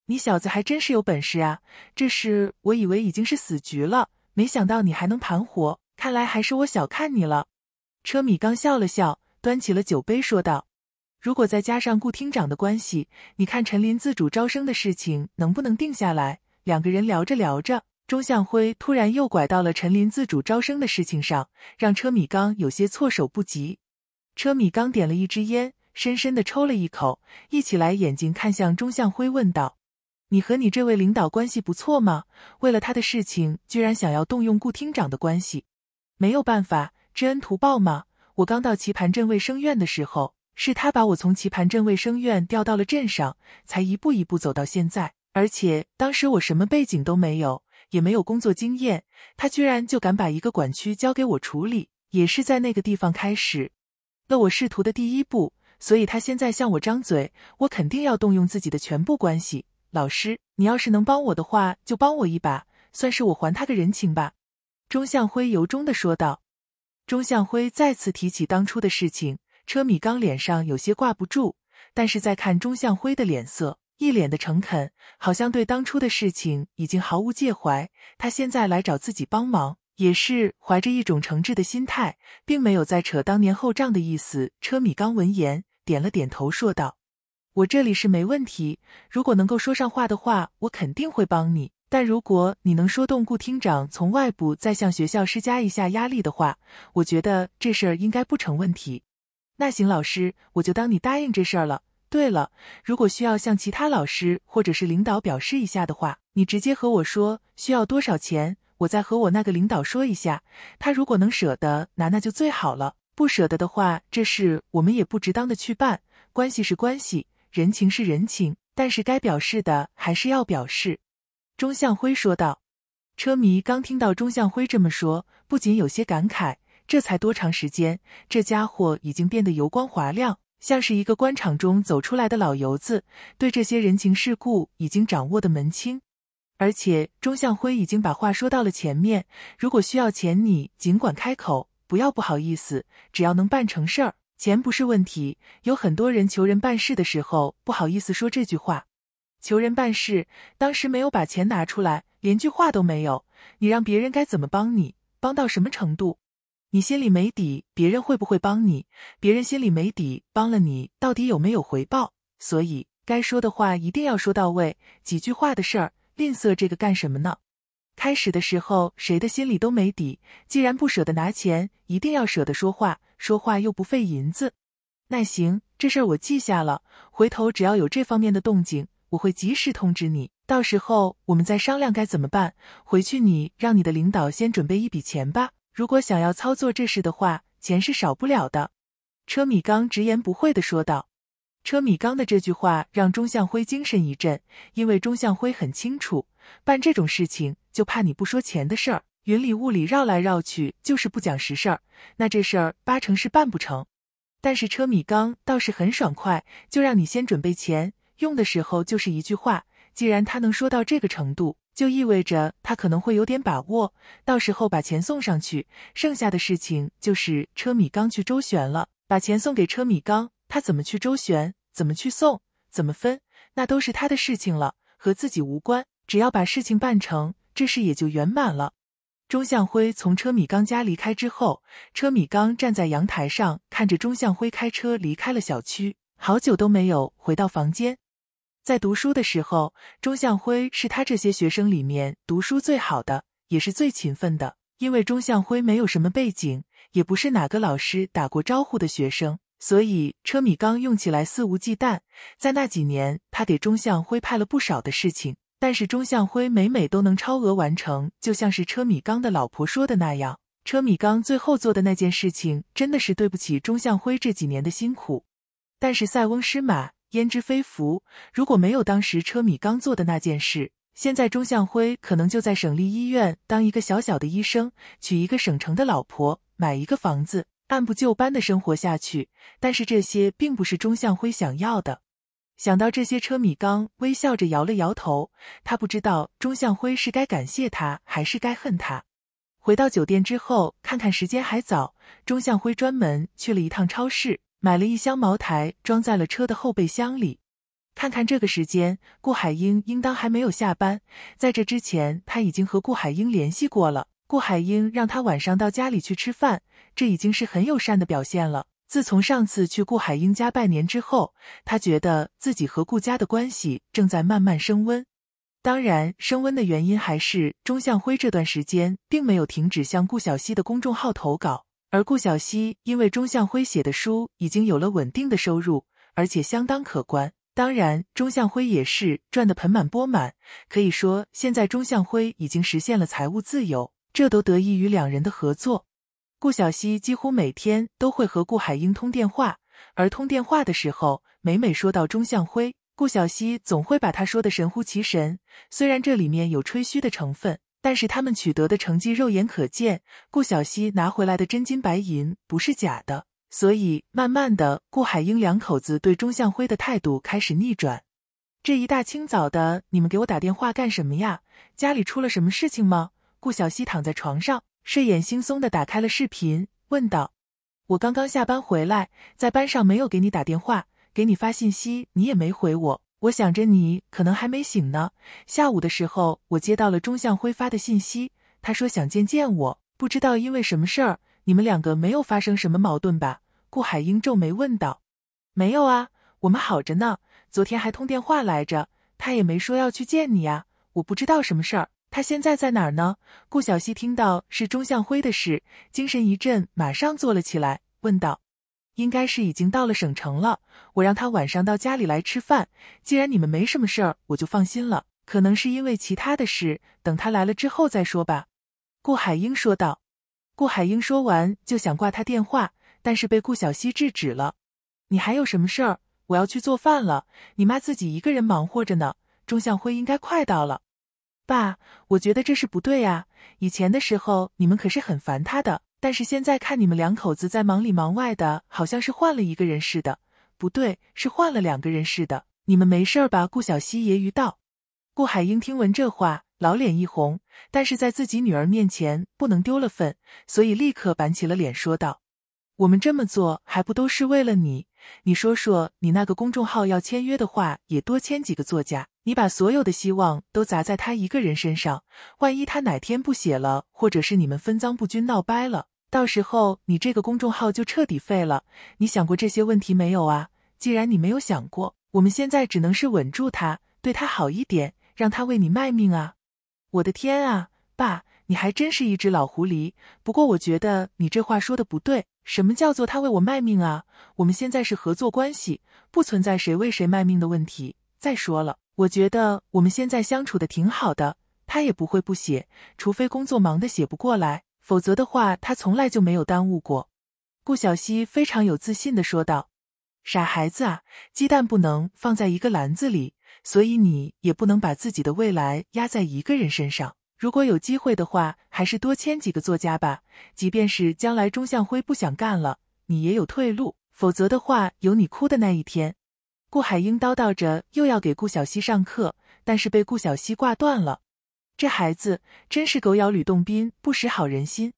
你小子还真是有本事啊！这事我以为已经是死局了，没想到你还能盘活，看来还是我小看你了。”车米刚笑了笑，端起了酒杯说道：“如果再加上顾厅长的关系，你看陈林自主招生的事情能不能定下来？”两个人聊着聊着。钟向辉突然又拐到了陈林自主招生的事情上，让车米刚有些措手不及。车米刚点了一支烟，深深的抽了一口，一起来眼睛看向钟向辉，问道：“你和你这位领导关系不错吗？为了他的事情，居然想要动用顾厅长的关系？没有办法，知恩图报嘛。我刚到棋盘镇卫生院的时候，是他把我从棋盘镇卫生院调到了镇上，才一步一步走到现在。而且当时我什么背景都没有。”也没有工作经验，他居然就敢把一个管区交给我处理，也是在那个地方开始了我仕途的第一步。所以他现在向我张嘴，我肯定要动用自己的全部关系。老师，你要是能帮我的话，就帮我一把，算是我还他个人情吧。”钟向辉由衷的说道。钟向辉再次提起当初的事情，车米刚脸上有些挂不住，但是在看钟向辉的脸色。一脸的诚恳，好像对当初的事情已经毫无介怀。他现在来找自己帮忙，也是怀着一种诚挚的心态，并没有在扯当年厚账的意思。车米刚闻言点了点头，说道：“我这里是没问题，如果能够说上话的话，我肯定会帮你。但如果你能说动顾厅长从外部再向学校施加一下压力的话，我觉得这事儿应该不成问题。”那行，老师，我就当你答应这事儿了。对了，如果需要向其他老师或者是领导表示一下的话，你直接和我说需要多少钱，我再和我那个领导说一下。他如果能舍得拿，那就最好了；不舍得的话，这事我们也不值当的去办。关系是关系，人情是人情，但是该表示的还是要表示。”钟向辉说道。车迷刚听到钟向辉这么说，不仅有些感慨：这才多长时间，这家伙已经变得油光滑亮。像是一个官场中走出来的老油子，对这些人情世故已经掌握的门清。而且钟向辉已经把话说到了前面，如果需要钱，你尽管开口，不要不好意思。只要能办成事儿，钱不是问题。有很多人求人办事的时候不好意思说这句话，求人办事当时没有把钱拿出来，连句话都没有，你让别人该怎么帮你？帮到什么程度？你心里没底，别人会不会帮你？别人心里没底，帮了你到底有没有回报？所以该说的话一定要说到位，几句话的事儿，吝啬这个干什么呢？开始的时候谁的心里都没底，既然不舍得拿钱，一定要舍得说话，说话又不费银子。那行，这事儿我记下了，回头只要有这方面的动静，我会及时通知你，到时候我们再商量该怎么办。回去你让你的领导先准备一笔钱吧。如果想要操作这事的话，钱是少不了的。车米刚直言不讳的说道。车米刚的这句话让钟向辉精神一振，因为钟向辉很清楚，办这种事情就怕你不说钱的事儿，云里雾里绕来绕去，就是不讲实事儿，那这事儿八成是办不成。但是车米刚倒是很爽快，就让你先准备钱，用的时候就是一句话。既然他能说到这个程度。就意味着他可能会有点把握，到时候把钱送上去，剩下的事情就是车米刚去周旋了。把钱送给车米刚，他怎么去周旋，怎么去送，怎么分，那都是他的事情了，和自己无关。只要把事情办成，这事也就圆满了。钟向辉从车米刚家离开之后，车米刚站在阳台上看着钟向辉开车离开了小区，好久都没有回到房间。在读书的时候，钟向辉是他这些学生里面读书最好的，也是最勤奋的。因为钟向辉没有什么背景，也不是哪个老师打过招呼的学生，所以车米刚用起来肆无忌惮。在那几年，他给钟向辉派了不少的事情，但是钟向辉每每都能超额完成。就像是车米刚的老婆说的那样，车米刚最后做的那件事情，真的是对不起钟向辉这几年的辛苦。但是塞翁失马。焉知非福？如果没有当时车米刚做的那件事，现在钟向辉可能就在省立医院当一个小小的医生，娶一个省城的老婆，买一个房子，按部就班的生活下去。但是这些并不是钟向辉想要的。想到这些，车米刚微笑着摇了摇头。他不知道钟向辉是该感谢他还是该恨他。回到酒店之后，看看时间还早，钟向辉专门去了一趟超市。买了一箱茅台，装在了车的后备箱里。看看这个时间，顾海英应当还没有下班。在这之前，他已经和顾海英联系过了。顾海英让他晚上到家里去吃饭，这已经是很友善的表现了。自从上次去顾海英家拜年之后，他觉得自己和顾家的关系正在慢慢升温。当然，升温的原因还是钟向辉这段时间并没有停止向顾小溪的公众号投稿。而顾小西因为钟向辉写的书已经有了稳定的收入，而且相当可观。当然，钟向辉也是赚得盆满钵满。可以说，现在钟向辉已经实现了财务自由，这都得益于两人的合作。顾小西几乎每天都会和顾海英通电话，而通电话的时候，每每说到钟向辉，顾小西总会把他说的神乎其神，虽然这里面有吹嘘的成分。但是他们取得的成绩肉眼可见，顾小西拿回来的真金白银不是假的，所以慢慢的，顾海英两口子对钟向辉的态度开始逆转。这一大清早的，你们给我打电话干什么呀？家里出了什么事情吗？顾小西躺在床上，睡眼惺忪的打开了视频，问道：“我刚刚下班回来，在班上没有给你打电话，给你发信息，你也没回我。”我想着你可能还没醒呢。下午的时候，我接到了钟向辉发的信息，他说想见见我，不知道因为什么事儿。你们两个没有发生什么矛盾吧？顾海英皱眉问道。没有啊，我们好着呢。昨天还通电话来着，他也没说要去见你啊。我不知道什么事儿，他现在在哪儿呢？顾小溪听到是钟向辉的事，精神一振，马上坐了起来，问道。应该是已经到了省城了，我让他晚上到家里来吃饭。既然你们没什么事儿，我就放心了。可能是因为其他的事，等他来了之后再说吧。”顾海英说道。顾海英说完就想挂他电话，但是被顾小溪制止了。“你还有什么事儿？我要去做饭了，你妈自己一个人忙活着呢。钟向辉应该快到了，爸，我觉得这事不对啊。以前的时候，你们可是很烦他的。”但是现在看你们两口子在忙里忙外的，好像是换了一个人似的，不对，是换了两个人似的。你们没事儿吧？顾小溪揶揄道。顾海英听闻这话，老脸一红，但是在自己女儿面前不能丢了份，所以立刻板起了脸说道：“我们这么做还不都是为了你？你说说，你那个公众号要签约的话，也多签几个作家。你把所有的希望都砸在他一个人身上，万一他哪天不写了，或者是你们分赃不均闹掰了。”到时候你这个公众号就彻底废了。你想过这些问题没有啊？既然你没有想过，我们现在只能是稳住他，对他好一点，让他为你卖命啊！我的天啊，爸，你还真是一只老狐狸。不过我觉得你这话说的不对。什么叫做他为我卖命啊？我们现在是合作关系，不存在谁为谁卖命的问题。再说了，我觉得我们现在相处的挺好的，他也不会不写，除非工作忙的写不过来。否则的话，他从来就没有耽误过。顾小西非常有自信的说道：“傻孩子啊，鸡蛋不能放在一个篮子里，所以你也不能把自己的未来压在一个人身上。如果有机会的话，还是多签几个作家吧。即便是将来钟向辉不想干了，你也有退路。否则的话，有你哭的那一天。”顾海英叨叨着又要给顾小西上课，但是被顾小西挂断了。这孩子真是狗咬吕洞宾，不识好人心。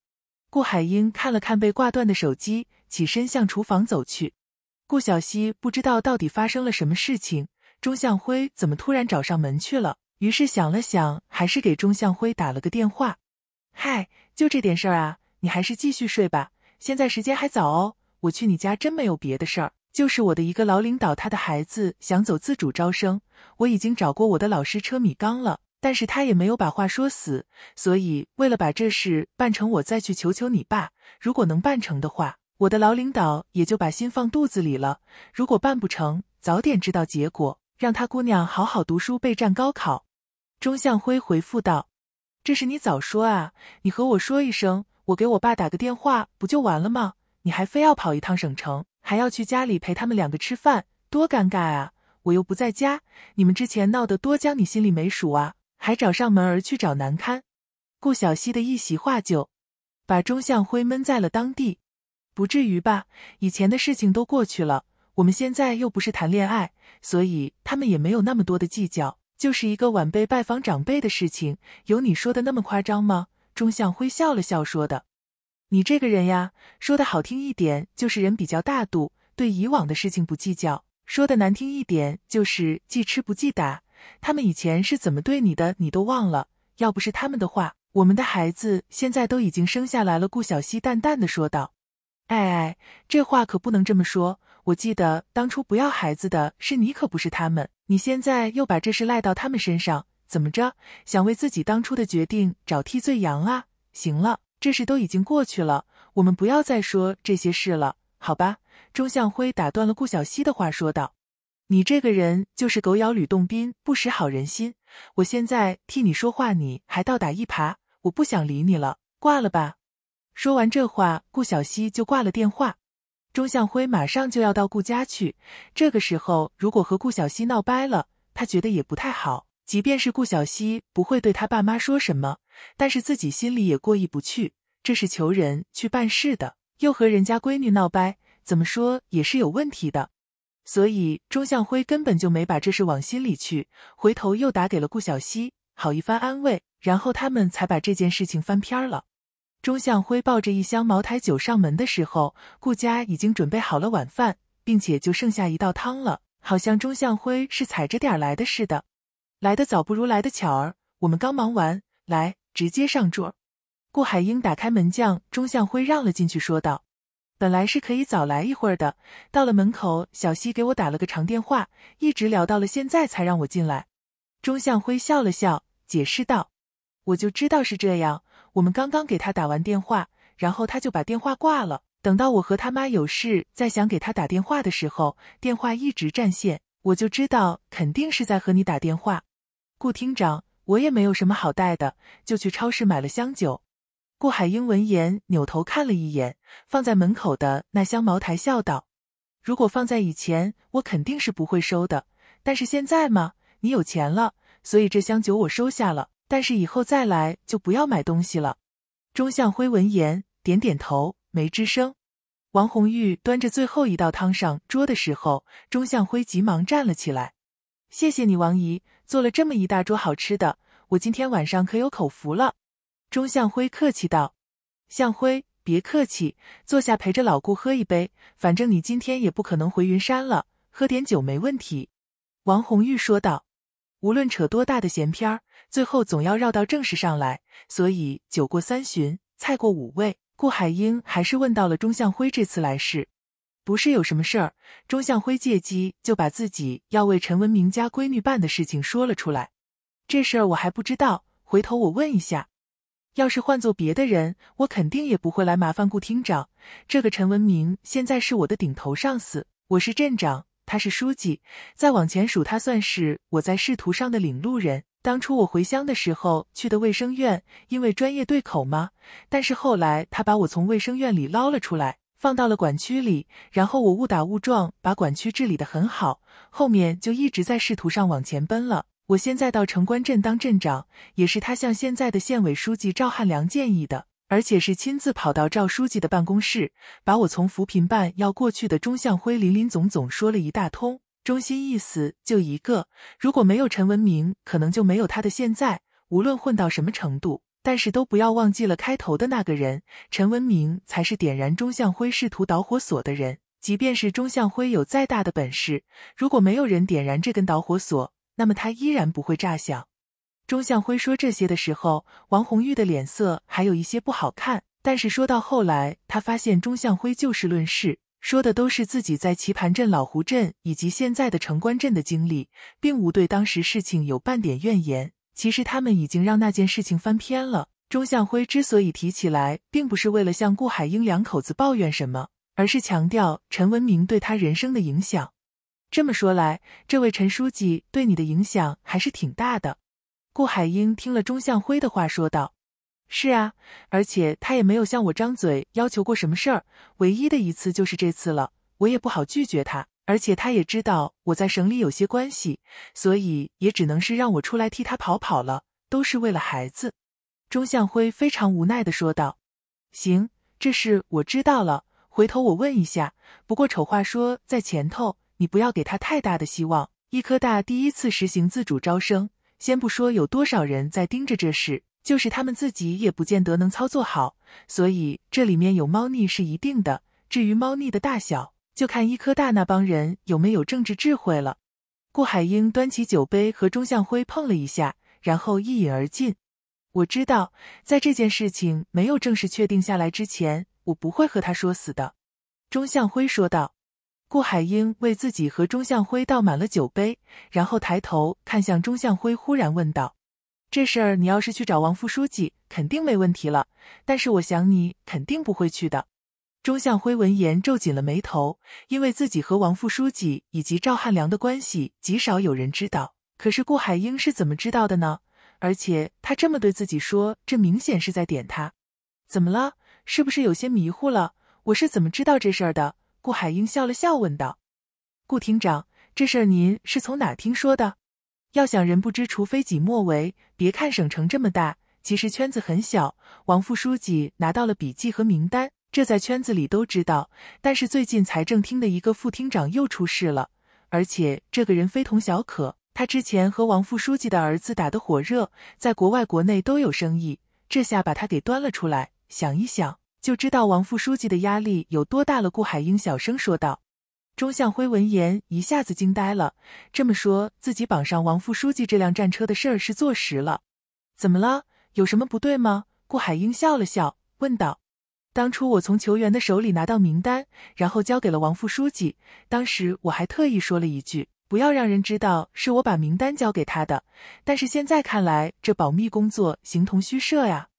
顾海英看了看被挂断的手机，起身向厨房走去。顾小溪不知道到底发生了什么事情，钟向辉怎么突然找上门去了？于是想了想，还是给钟向辉打了个电话：“嗨，就这点事儿啊，你还是继续睡吧，现在时间还早哦。我去你家真没有别的事儿，就是我的一个老领导，他的孩子想走自主招生，我已经找过我的老师车米刚了。”但是他也没有把话说死，所以为了把这事办成，我再去求求你爸。如果能办成的话，我的老领导也就把心放肚子里了；如果办不成，早点知道结果，让他姑娘好好读书备战高考。钟向辉回复道：“这事你早说啊！你和我说一声，我给我爸打个电话不就完了吗？你还非要跑一趟省城，还要去家里陪他们两个吃饭，多尴尬啊！我又不在家，你们之前闹得多僵，你心里没数啊？”还找上门儿去找难堪，顾小溪的一席话就，把钟向辉闷在了当地，不至于吧？以前的事情都过去了，我们现在又不是谈恋爱，所以他们也没有那么多的计较，就是一个晚辈拜访长辈的事情，有你说的那么夸张吗？钟向辉笑了笑说的，你这个人呀，说的好听一点就是人比较大度，对以往的事情不计较；说的难听一点就是记吃不记打。他们以前是怎么对你的，你都忘了？要不是他们的话，我们的孩子现在都已经生下来了。顾小溪淡淡的说道：“哎哎，这话可不能这么说。我记得当初不要孩子的是你，可不是他们。你现在又把这事赖到他们身上，怎么着？想为自己当初的决定找替罪羊啊？行了，这事都已经过去了，我们不要再说这些事了，好吧？”钟向辉打断了顾小溪的话，说道。你这个人就是狗咬吕洞宾，不识好人心。我现在替你说话，你还倒打一耙，我不想理你了，挂了吧。说完这话，顾小溪就挂了电话。钟向辉马上就要到顾家去，这个时候如果和顾小溪闹掰了，他觉得也不太好。即便是顾小溪不会对他爸妈说什么，但是自己心里也过意不去。这是求人去办事的，又和人家闺女闹掰，怎么说也是有问题的。所以钟向辉根本就没把这事往心里去，回头又打给了顾小溪，好一番安慰，然后他们才把这件事情翻篇了。钟向辉抱着一箱茅台酒上门的时候，顾家已经准备好了晚饭，并且就剩下一道汤了，好像钟向辉是踩着点儿来的似的，来的早不如来的巧儿。我们刚忙完，来直接上桌。顾海英打开门，将钟向辉让了进去，说道。本来是可以早来一会儿的，到了门口，小西给我打了个长电话，一直聊到了现在才让我进来。钟向辉笑了笑，解释道：“我就知道是这样。我们刚刚给他打完电话，然后他就把电话挂了。等到我和他妈有事再想给他打电话的时候，电话一直占线，我就知道肯定是在和你打电话。顾厅长，我也没有什么好带的，就去超市买了箱酒。”顾海英闻言，扭头看了一眼放在门口的那箱茅台，笑道：“如果放在以前，我肯定是不会收的。但是现在嘛，你有钱了，所以这箱酒我收下了。但是以后再来就不要买东西了。”钟向辉闻言，点点头，没吱声。王红玉端着最后一道汤上桌的时候，钟向辉急忙站了起来：“谢谢你，王姨，做了这么一大桌好吃的，我今天晚上可有口福了。”钟向辉客气道：“向辉，别客气，坐下陪着老顾喝一杯。反正你今天也不可能回云山了，喝点酒没问题。”王红玉说道：“无论扯多大的闲篇儿，最后总要绕到正事上来。所以酒过三巡，菜过五味，顾海英还是问到了钟向辉这次来世。”不是有什么事儿。”钟向辉借机就把自己要为陈文明家闺女办的事情说了出来：“这事儿我还不知道，回头我问一下。”要是换做别的人，我肯定也不会来麻烦顾厅长。这个陈文明现在是我的顶头上司，我是镇长，他是书记。再往前数，他算是我在仕途上的领路人。当初我回乡的时候去的卫生院，因为专业对口嘛。但是后来他把我从卫生院里捞了出来，放到了管区里。然后我误打误撞把管区治理的很好，后面就一直在仕途上往前奔了。我现在到城关镇当镇长，也是他向现在的县委书记赵汉良建议的，而且是亲自跑到赵书记的办公室，把我从扶贫办要过去的钟向辉林林总总说了一大通，中心意思就一个：如果没有陈文明，可能就没有他的现在，无论混到什么程度，但是都不要忘记了开头的那个人，陈文明才是点燃钟向辉仕途导火索的人。即便是钟向辉有再大的本事，如果没有人点燃这根导火索。那么他依然不会炸响。钟向辉说这些的时候，王红玉的脸色还有一些不好看。但是说到后来，他发现钟向辉就事论事，说的都是自己在棋盘镇、老湖镇以及现在的城关镇的经历，并无对当时事情有半点怨言。其实他们已经让那件事情翻篇了。钟向辉之所以提起来，并不是为了向顾海英两口子抱怨什么，而是强调陈文明对他人生的影响。这么说来，这位陈书记对你的影响还是挺大的。顾海英听了钟向辉的话，说道：“是啊，而且他也没有向我张嘴要求过什么事儿，唯一的一次就是这次了。我也不好拒绝他，而且他也知道我在省里有些关系，所以也只能是让我出来替他跑跑了。都是为了孩子。”钟向辉非常无奈的说道：“行，这事我知道了，回头我问一下。不过丑话说在前头。”你不要给他太大的希望。医科大第一次实行自主招生，先不说有多少人在盯着这事，就是他们自己也不见得能操作好，所以这里面有猫腻是一定的。至于猫腻的大小，就看医科大那帮人有没有政治智慧了。顾海英端起酒杯和钟向辉碰了一下，然后一饮而尽。我知道，在这件事情没有正式确定下来之前，我不会和他说死的。”钟向辉说道。顾海英为自己和钟向辉倒满了酒杯，然后抬头看向钟向辉，忽然问道：“这事儿你要是去找王副书记，肯定没问题了。但是我想你肯定不会去的。”钟向辉闻言皱紧了眉头，因为自己和王副书记以及赵汉良的关系极少有人知道。可是顾海英是怎么知道的呢？而且他这么对自己说，这明显是在点他。怎么了？是不是有些迷糊了？我是怎么知道这事儿的？顾海英笑了笑，问道：“顾厅长，这事儿您是从哪听说的？要想人不知，除非己莫为。别看省城这么大，其实圈子很小。王副书记拿到了笔记和名单，这在圈子里都知道。但是最近财政厅的一个副厅长又出事了，而且这个人非同小可。他之前和王副书记的儿子打得火热，在国外国内都有生意，这下把他给端了出来。想一想。”就知道王副书记的压力有多大了。顾海英小声说道。钟向辉闻言一下子惊呆了。这么说，自己绑上王副书记这辆战车的事儿是坐实了？怎么了？有什么不对吗？顾海英笑了笑问道。当初我从球员的手里拿到名单，然后交给了王副书记。当时我还特意说了一句，不要让人知道是我把名单交给他的。但是现在看来，这保密工作形同虚设呀。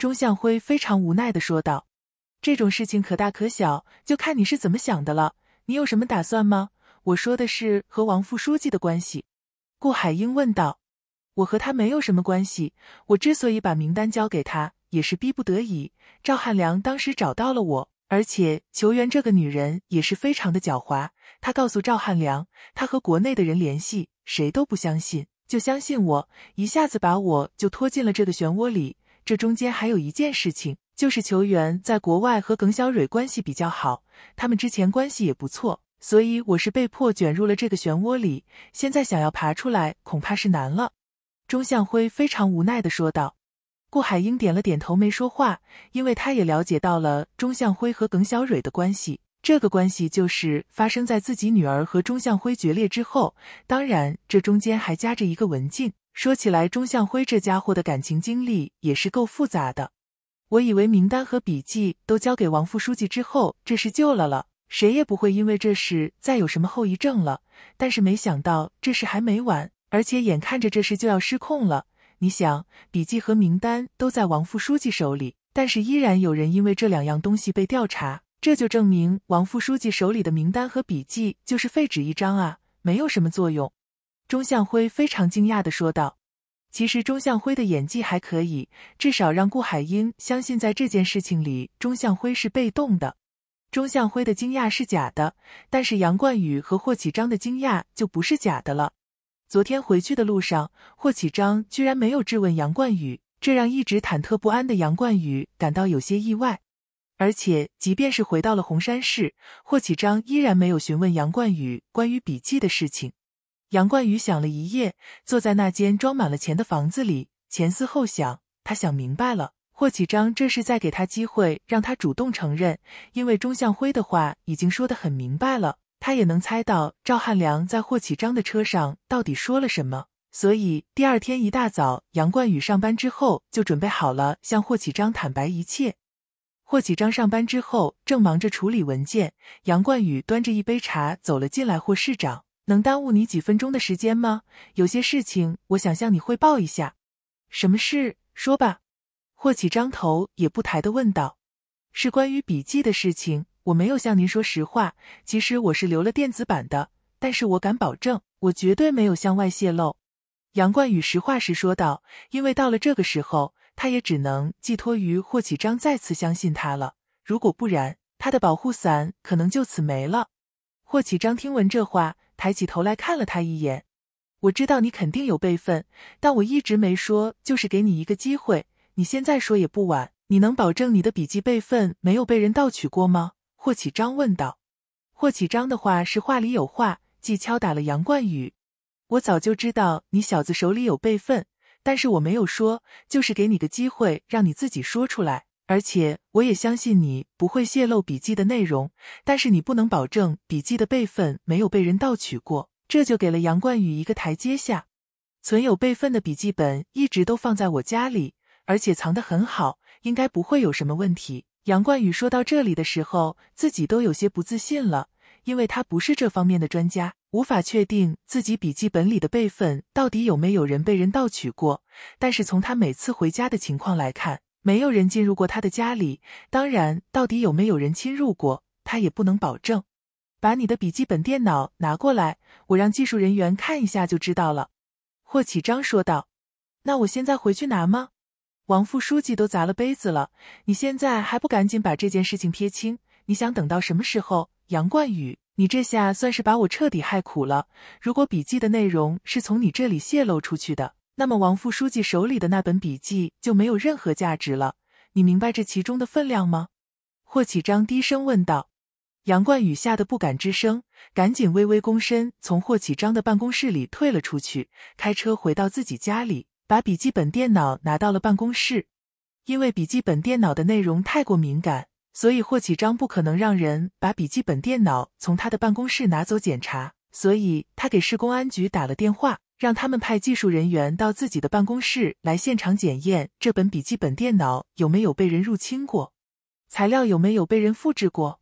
钟向辉非常无奈的说道：“这种事情可大可小，就看你是怎么想的了。你有什么打算吗？”我说的是和王副书记的关系。”顾海英问道。“我和他没有什么关系。我之所以把名单交给他，也是逼不得已。赵汉良当时找到了我，而且求援这个女人也是非常的狡猾。她告诉赵汉良，她和国内的人联系，谁都不相信，就相信我，一下子把我就拖进了这个漩涡里。”这中间还有一件事情，就是球员在国外和耿小蕊关系比较好，他们之前关系也不错，所以我是被迫卷入了这个漩涡里，现在想要爬出来恐怕是难了。”钟向辉非常无奈的说道。顾海英点了点头，没说话，因为他也了解到了钟向辉和耿小蕊的关系。这个关系就是发生在自己女儿和钟向辉决裂之后，当然这中间还夹着一个文静。说起来，钟向辉这家伙的感情经历也是够复杂的。我以为名单和笔记都交给王副书记之后，这事就了了，谁也不会因为这事再有什么后遗症了。但是没想到这事还没完，而且眼看着这事就要失控了。你想，笔记和名单都在王副书记手里，但是依然有人因为这两样东西被调查。这就证明王副书记手里的名单和笔记就是废纸一张啊，没有什么作用。”钟向辉非常惊讶的说道。其实钟向辉的演技还可以，至少让顾海英相信在这件事情里，钟向辉是被动的。钟向辉的惊讶是假的，但是杨冠宇和霍启章的惊讶就不是假的了。昨天回去的路上，霍启章居然没有质问杨冠宇，这让一直忐忑不安的杨冠宇感到有些意外。而且，即便是回到了红山市，霍启章依然没有询问杨冠宇关于笔记的事情。杨冠宇想了一夜，坐在那间装满了钱的房子里，前思后想，他想明白了，霍启章这是在给他机会，让他主动承认。因为钟向辉的话已经说的很明白了，他也能猜到赵汉良在霍启章的车上到底说了什么。所以第二天一大早，杨冠宇上班之后就准备好了向霍启章坦白一切。霍启章上班之后正忙着处理文件，杨冠宇端着一杯茶走了进来。霍市长，能耽误你几分钟的时间吗？有些事情我想向你汇报一下。什么事？说吧。霍启章头也不抬的问道：“是关于笔记的事情，我没有向您说实话。其实我是留了电子版的，但是我敢保证，我绝对没有向外泄露。”杨冠宇实话实说道：“因为到了这个时候。”他也只能寄托于霍启章再次相信他了。如果不然，他的保护伞可能就此没了。霍启章听闻这话，抬起头来看了他一眼：“我知道你肯定有备份，但我一直没说，就是给你一个机会。你现在说也不晚。你能保证你的笔记备份没有被人盗取过吗？”霍启章问道。霍启章的话是话里有话，既敲打了杨冠宇：“我早就知道你小子手里有备份。”但是我没有说，就是给你个机会，让你自己说出来。而且我也相信你不会泄露笔记的内容。但是你不能保证笔记的备份没有被人盗取过，这就给了杨冠宇一个台阶下。存有备份的笔记本一直都放在我家里，而且藏得很好，应该不会有什么问题。杨冠宇说到这里的时候，自己都有些不自信了，因为他不是这方面的专家。无法确定自己笔记本里的备份到底有没有人被人盗取过，但是从他每次回家的情况来看，没有人进入过他的家里。当然，到底有没有人侵入过，他也不能保证。把你的笔记本电脑拿过来，我让技术人员看一下就知道了。”霍启章说道。“那我现在回去拿吗？”王副书记都砸了杯子了，你现在还不赶紧把这件事情撇清？你想等到什么时候？杨冠宇。你这下算是把我彻底害苦了。如果笔记的内容是从你这里泄露出去的，那么王副书记手里的那本笔记就没有任何价值了。你明白这其中的分量吗？霍启章低声问道。杨冠宇吓得不敢吱声，赶紧微微躬身，从霍启章的办公室里退了出去，开车回到自己家里，把笔记本电脑拿到了办公室，因为笔记本电脑的内容太过敏感。所以霍启章不可能让人把笔记本电脑从他的办公室拿走检查，所以他给市公安局打了电话，让他们派技术人员到自己的办公室来现场检验这本笔记本电脑有没有被人入侵过，材料有没有被人复制过。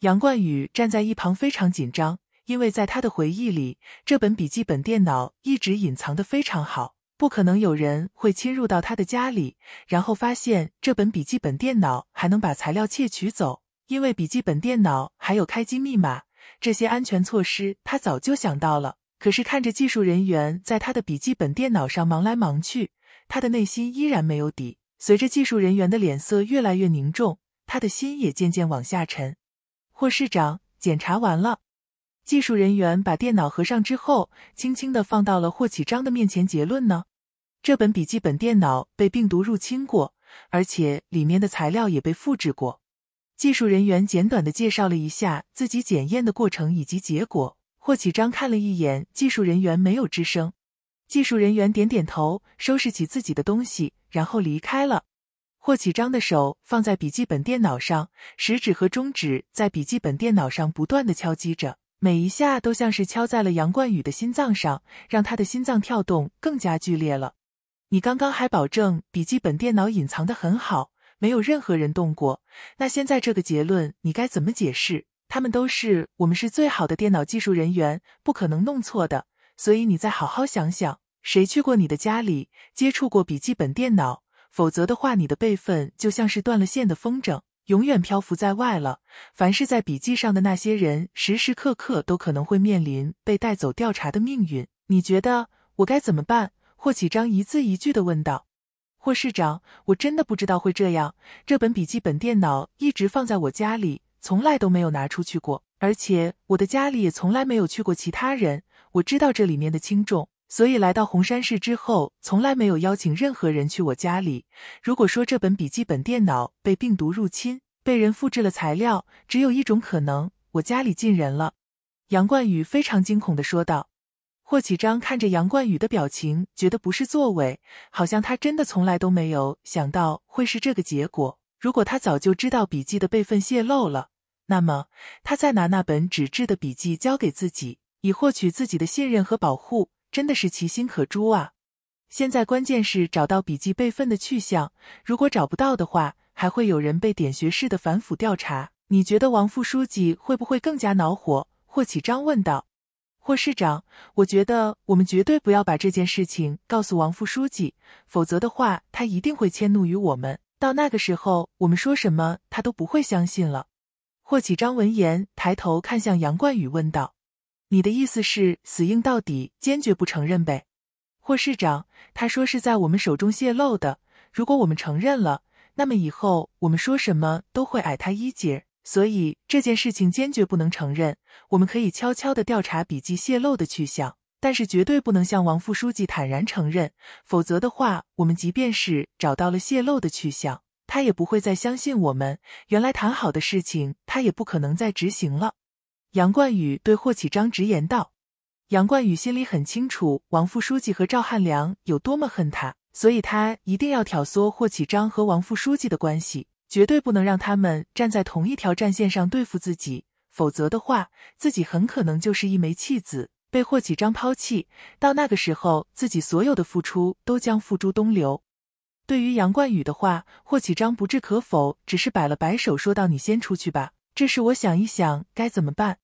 杨冠宇站在一旁非常紧张，因为在他的回忆里，这本笔记本电脑一直隐藏的非常好。不可能有人会侵入到他的家里，然后发现这本笔记本电脑还能把材料窃取走，因为笔记本电脑还有开机密码，这些安全措施他早就想到了。可是看着技术人员在他的笔记本电脑上忙来忙去，他的内心依然没有底。随着技术人员的脸色越来越凝重，他的心也渐渐往下沉。霍市长，检查完了。技术人员把电脑合上之后，轻轻的放到了霍启章的面前。结论呢？这本笔记本电脑被病毒入侵过，而且里面的材料也被复制过。技术人员简短的介绍了一下自己检验的过程以及结果。霍启章看了一眼技术人员，没有吱声。技术人员点点头，收拾起自己的东西，然后离开了。霍启章的手放在笔记本电脑上，食指和中指在笔记本电脑上不断地敲击着，每一下都像是敲在了杨冠宇的心脏上，让他的心脏跳动更加剧烈了。你刚刚还保证笔记本电脑隐藏的很好，没有任何人动过。那现在这个结论，你该怎么解释？他们都是我们是最好的电脑技术人员，不可能弄错的。所以你再好好想想，谁去过你的家里接触过笔记本电脑？否则的话，你的备份就像是断了线的风筝，永远漂浮在外了。凡是在笔记上的那些人，时时刻刻都可能会面临被带走调查的命运。你觉得我该怎么办？霍启章一字一句地问道：“霍市长，我真的不知道会这样。这本笔记本电脑一直放在我家里，从来都没有拿出去过。而且我的家里也从来没有去过其他人。我知道这里面的轻重，所以来到红山市之后，从来没有邀请任何人去我家里。如果说这本笔记本电脑被病毒入侵，被人复制了材料，只有一种可能，我家里进人了。”杨冠宇非常惊恐地说道。霍启章看着杨冠宇的表情，觉得不是作伪，好像他真的从来都没有想到会是这个结果。如果他早就知道笔记的备份泄露了，那么他再拿那本纸质的笔记交给自己，以获取自己的信任和保护，真的是其心可诛啊！现在关键是找到笔记备份的去向。如果找不到的话，还会有人被点穴式的反腐调查。你觉得王副书记会不会更加恼火？霍启章问道。霍市长，我觉得我们绝对不要把这件事情告诉王副书记，否则的话，他一定会迁怒于我们。到那个时候，我们说什么他都不会相信了。霍启章闻言抬头看向杨冠宇，问道：“你的意思是死硬到底，坚决不承认呗？”霍市长，他说是在我们手中泄露的。如果我们承认了，那么以后我们说什么都会矮他一截。所以这件事情坚决不能承认。我们可以悄悄的调查笔记泄露的去向，但是绝对不能向王副书记坦然承认。否则的话，我们即便是找到了泄露的去向，他也不会再相信我们。原来谈好的事情，他也不可能再执行了。杨冠宇对霍启章直言道：“杨冠宇心里很清楚，王副书记和赵汉良有多么恨他，所以他一定要挑唆霍启章和王副书记的关系。”绝对不能让他们站在同一条战线上对付自己，否则的话，自己很可能就是一枚弃子，被霍启章抛弃。到那个时候，自己所有的付出都将付诸东流。对于杨冠宇的话，霍启章不置可否，只是摆了摆手，说道：“你先出去吧，这事我想一想该怎么办。”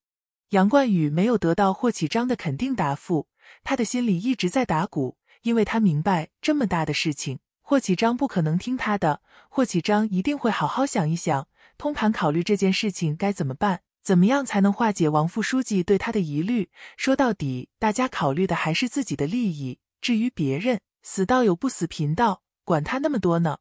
杨冠宇没有得到霍启章的肯定答复，他的心里一直在打鼓，因为他明白这么大的事情。霍启章不可能听他的，霍启章一定会好好想一想，通盘考虑这件事情该怎么办，怎么样才能化解王副书记对他的疑虑？说到底，大家考虑的还是自己的利益，至于别人，死道友不死贫道，管他那么多呢。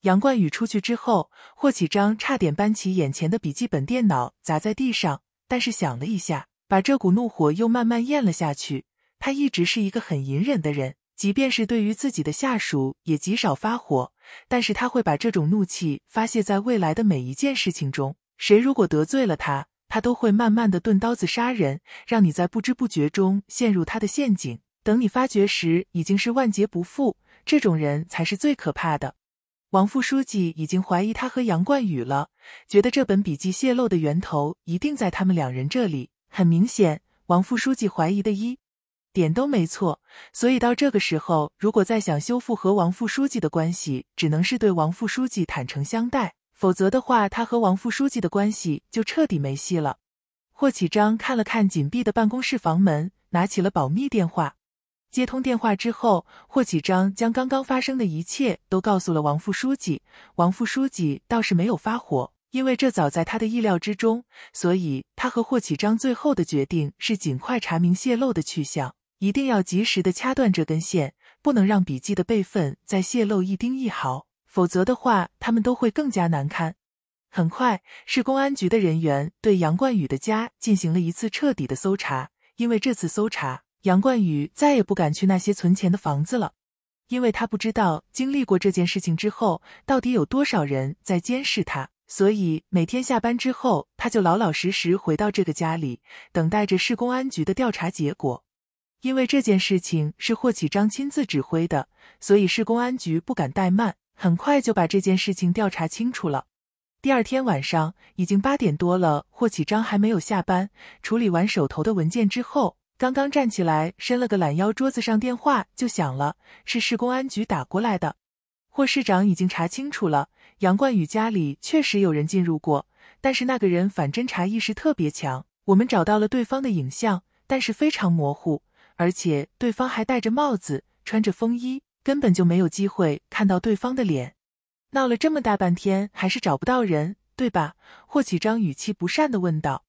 杨冠宇出去之后，霍启章差点搬起眼前的笔记本电脑砸在地上，但是想了一下，把这股怒火又慢慢咽了下去。他一直是一个很隐忍的人。即便是对于自己的下属，也极少发火，但是他会把这种怒气发泄在未来的每一件事情中。谁如果得罪了他，他都会慢慢的钝刀子杀人，让你在不知不觉中陷入他的陷阱。等你发觉时，已经是万劫不复。这种人才是最可怕的。王副书记已经怀疑他和杨冠宇了，觉得这本笔记泄露的源头一定在他们两人这里。很明显，王副书记怀疑的一。点都没错，所以到这个时候，如果再想修复和王副书记的关系，只能是对王副书记坦诚相待，否则的话，他和王副书记的关系就彻底没戏了。霍启章看了看紧闭的办公室房门，拿起了保密电话，接通电话之后，霍启章将刚刚发生的一切都告诉了王副书记。王副书记倒是没有发火，因为这早在他的意料之中，所以他和霍启章最后的决定是尽快查明泄露的去向。一定要及时的掐断这根线，不能让笔记的备份再泄露一丁一毫，否则的话，他们都会更加难堪。很快，市公安局的人员对杨冠宇的家进行了一次彻底的搜查。因为这次搜查，杨冠宇再也不敢去那些存钱的房子了，因为他不知道经历过这件事情之后，到底有多少人在监视他。所以每天下班之后，他就老老实实回到这个家里，等待着市公安局的调查结果。因为这件事情是霍启章亲自指挥的，所以市公安局不敢怠慢，很快就把这件事情调查清楚了。第二天晚上已经八点多了，霍启章还没有下班。处理完手头的文件之后，刚刚站起来伸了个懒腰，桌子上电话就响了，是市公安局打过来的。霍市长已经查清楚了，杨冠宇家里确实有人进入过，但是那个人反侦查意识特别强，我们找到了对方的影像，但是非常模糊。而且对方还戴着帽子，穿着风衣，根本就没有机会看到对方的脸。闹了这么大半天，还是找不到人，对吧？霍启章语气不善的问道。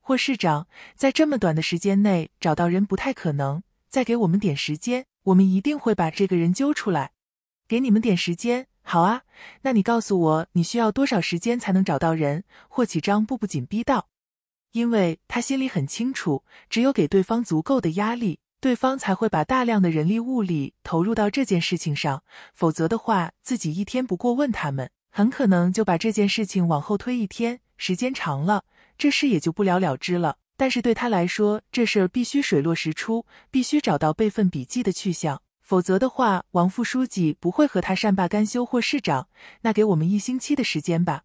霍市长，在这么短的时间内找到人不太可能，再给我们点时间，我们一定会把这个人揪出来。给你们点时间，好啊。那你告诉我，你需要多少时间才能找到人？霍启章步步紧逼道，因为他心里很清楚，只有给对方足够的压力。对方才会把大量的人力物力投入到这件事情上，否则的话，自己一天不过问他们，很可能就把这件事情往后推一天。时间长了，这事也就不了了之了。但是对他来说，这事儿必须水落石出，必须找到备份笔记的去向，否则的话，王副书记不会和他善罢甘休。或市长，那给我们一星期的时间吧。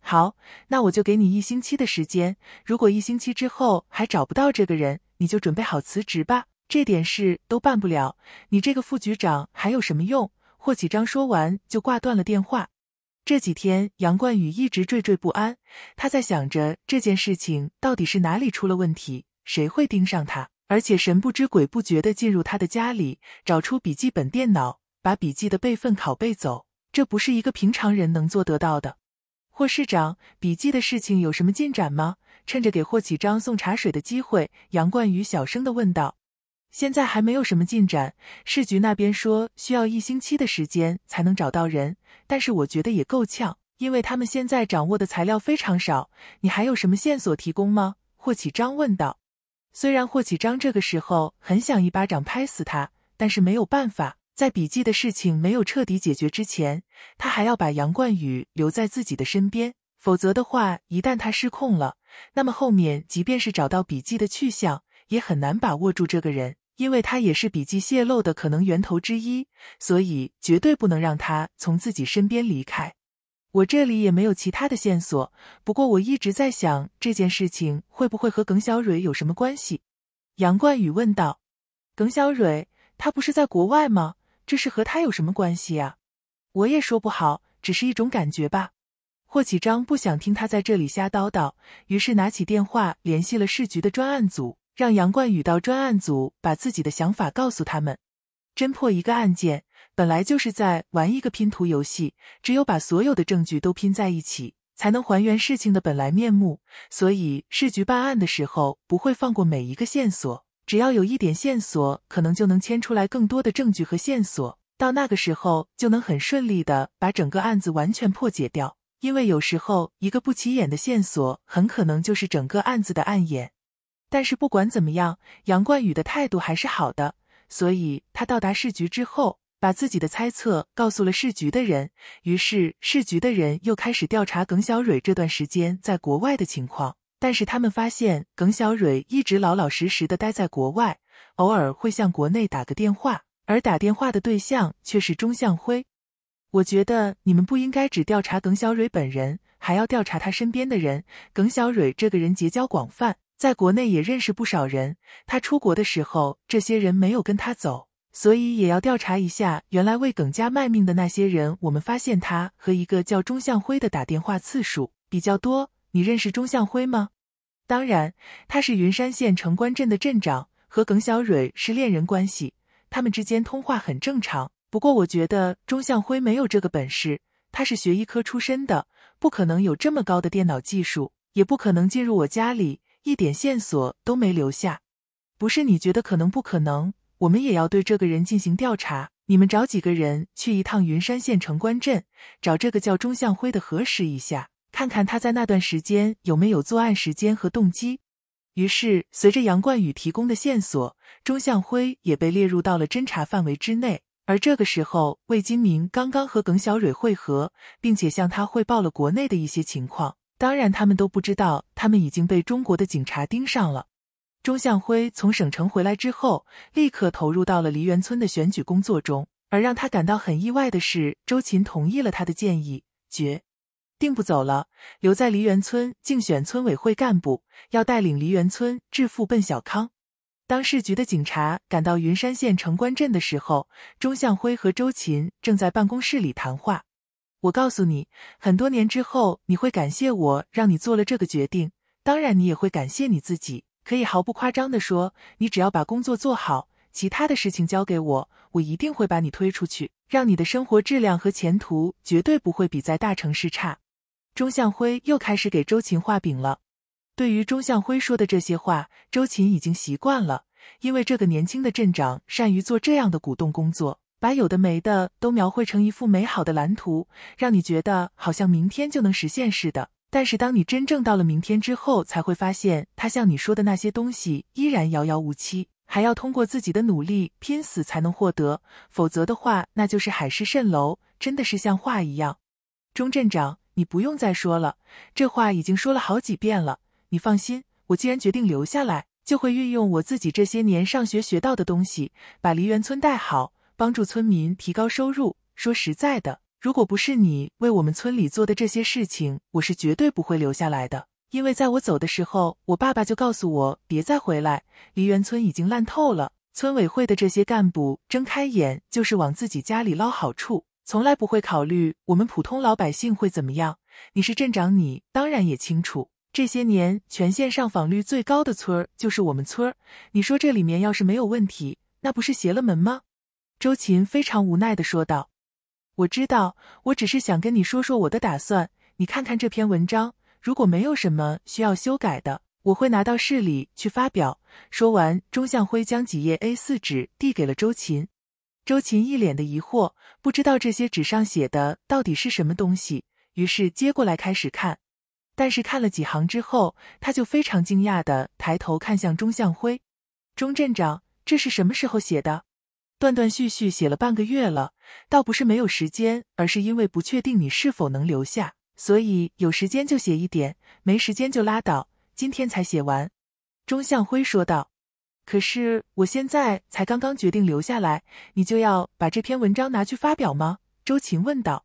好，那我就给你一星期的时间。如果一星期之后还找不到这个人，你就准备好辞职吧。这点事都办不了，你这个副局长还有什么用？霍启章说完就挂断了电话。这几天，杨冠宇一直惴惴不安，他在想着这件事情到底是哪里出了问题，谁会盯上他，而且神不知鬼不觉地进入他的家里，找出笔记本电脑，把笔记的备份拷贝走，这不是一个平常人能做得到的。霍市长，笔记的事情有什么进展吗？趁着给霍启章送茶水的机会，杨冠宇小声地问道。现在还没有什么进展，市局那边说需要一星期的时间才能找到人，但是我觉得也够呛，因为他们现在掌握的材料非常少。你还有什么线索提供吗？霍启章问道。虽然霍启章这个时候很想一巴掌拍死他，但是没有办法，在笔记的事情没有彻底解决之前，他还要把杨冠宇留在自己的身边，否则的话，一旦他失控了，那么后面即便是找到笔记的去向，也很难把握住这个人。因为他也是笔记泄露的可能源头之一，所以绝对不能让他从自己身边离开。我这里也没有其他的线索，不过我一直在想这件事情会不会和耿小蕊有什么关系？杨冠宇问道。耿小蕊，她不是在国外吗？这是和他有什么关系呀？我也说不好，只是一种感觉吧。霍启章不想听他在这里瞎叨叨，于是拿起电话联系了市局的专案组。让杨冠宇到专案组，把自己的想法告诉他们。侦破一个案件，本来就是在玩一个拼图游戏，只有把所有的证据都拼在一起，才能还原事情的本来面目。所以市局办案的时候，不会放过每一个线索，只要有一点线索，可能就能牵出来更多的证据和线索。到那个时候，就能很顺利的把整个案子完全破解掉。因为有时候，一个不起眼的线索，很可能就是整个案子的暗眼。但是不管怎么样，杨冠宇的态度还是好的，所以他到达市局之后，把自己的猜测告诉了市局的人。于是市局的人又开始调查耿小蕊这段时间在国外的情况。但是他们发现，耿小蕊一直老老实实的待在国外，偶尔会向国内打个电话，而打电话的对象却是钟向辉。我觉得你们不应该只调查耿小蕊本人，还要调查他身边的人。耿小蕊这个人结交广泛。在国内也认识不少人。他出国的时候，这些人没有跟他走，所以也要调查一下原来为耿家卖命的那些人。我们发现他和一个叫钟向辉的打电话次数比较多。你认识钟向辉吗？当然，他是云山县城关镇的镇长，和耿小蕊是恋人关系，他们之间通话很正常。不过，我觉得钟向辉没有这个本事，他是学医科出身的，不可能有这么高的电脑技术，也不可能进入我家里。一点线索都没留下，不是你觉得可能不可能？我们也要对这个人进行调查。你们找几个人去一趟云山县城关镇，找这个叫钟向辉的核实一下，看看他在那段时间有没有作案时间和动机。于是，随着杨冠宇提供的线索，钟向辉也被列入到了侦查范围之内。而这个时候，魏金明刚刚和耿小蕊会合，并且向他汇报了国内的一些情况。当然，他们都不知道，他们已经被中国的警察盯上了。钟向辉从省城回来之后，立刻投入到了梨园村的选举工作中。而让他感到很意外的是，周琴同意了他的建议，决定不走了，留在梨园村竞选村委会干部，要带领梨园村致富奔小康。当市局的警察赶到云山县城关镇的时候，钟向辉和周琴正在办公室里谈话。我告诉你，很多年之后，你会感谢我让你做了这个决定。当然，你也会感谢你自己。可以毫不夸张的说，你只要把工作做好，其他的事情交给我，我一定会把你推出去，让你的生活质量和前途绝对不会比在大城市差。钟向辉又开始给周琴画饼了。对于钟向辉说的这些话，周琴已经习惯了，因为这个年轻的镇长善于做这样的鼓动工作。把有的没的都描绘成一幅美好的蓝图，让你觉得好像明天就能实现似的。但是，当你真正到了明天之后，才会发现他像你说的那些东西依然遥遥无期，还要通过自己的努力拼死才能获得。否则的话，那就是海市蜃楼，真的是像画一样。钟镇长，你不用再说了，这话已经说了好几遍了。你放心，我既然决定留下来，就会运用我自己这些年上学学到的东西，把梨园村带好。帮助村民提高收入。说实在的，如果不是你为我们村里做的这些事情，我是绝对不会留下来的。因为在我走的时候，我爸爸就告诉我，别再回来。梨园村已经烂透了，村委会的这些干部睁开眼就是往自己家里捞好处，从来不会考虑我们普通老百姓会怎么样。你是镇长，你当然也清楚，这些年全县上访率最高的村儿就是我们村儿。你说这里面要是没有问题，那不是邪了门吗？周琴非常无奈的说道：“我知道，我只是想跟你说说我的打算。你看看这篇文章，如果没有什么需要修改的，我会拿到市里去发表。”说完，钟向辉将几页 A 四纸递给了周琴。周琴一脸的疑惑，不知道这些纸上写的到底是什么东西，于是接过来开始看。但是看了几行之后，他就非常惊讶的抬头看向钟向辉：“钟镇长，这是什么时候写的？”断断续续写了半个月了，倒不是没有时间，而是因为不确定你是否能留下，所以有时间就写一点，没时间就拉倒。今天才写完，钟向辉说道。可是我现在才刚刚决定留下来，你就要把这篇文章拿去发表吗？周琴问道。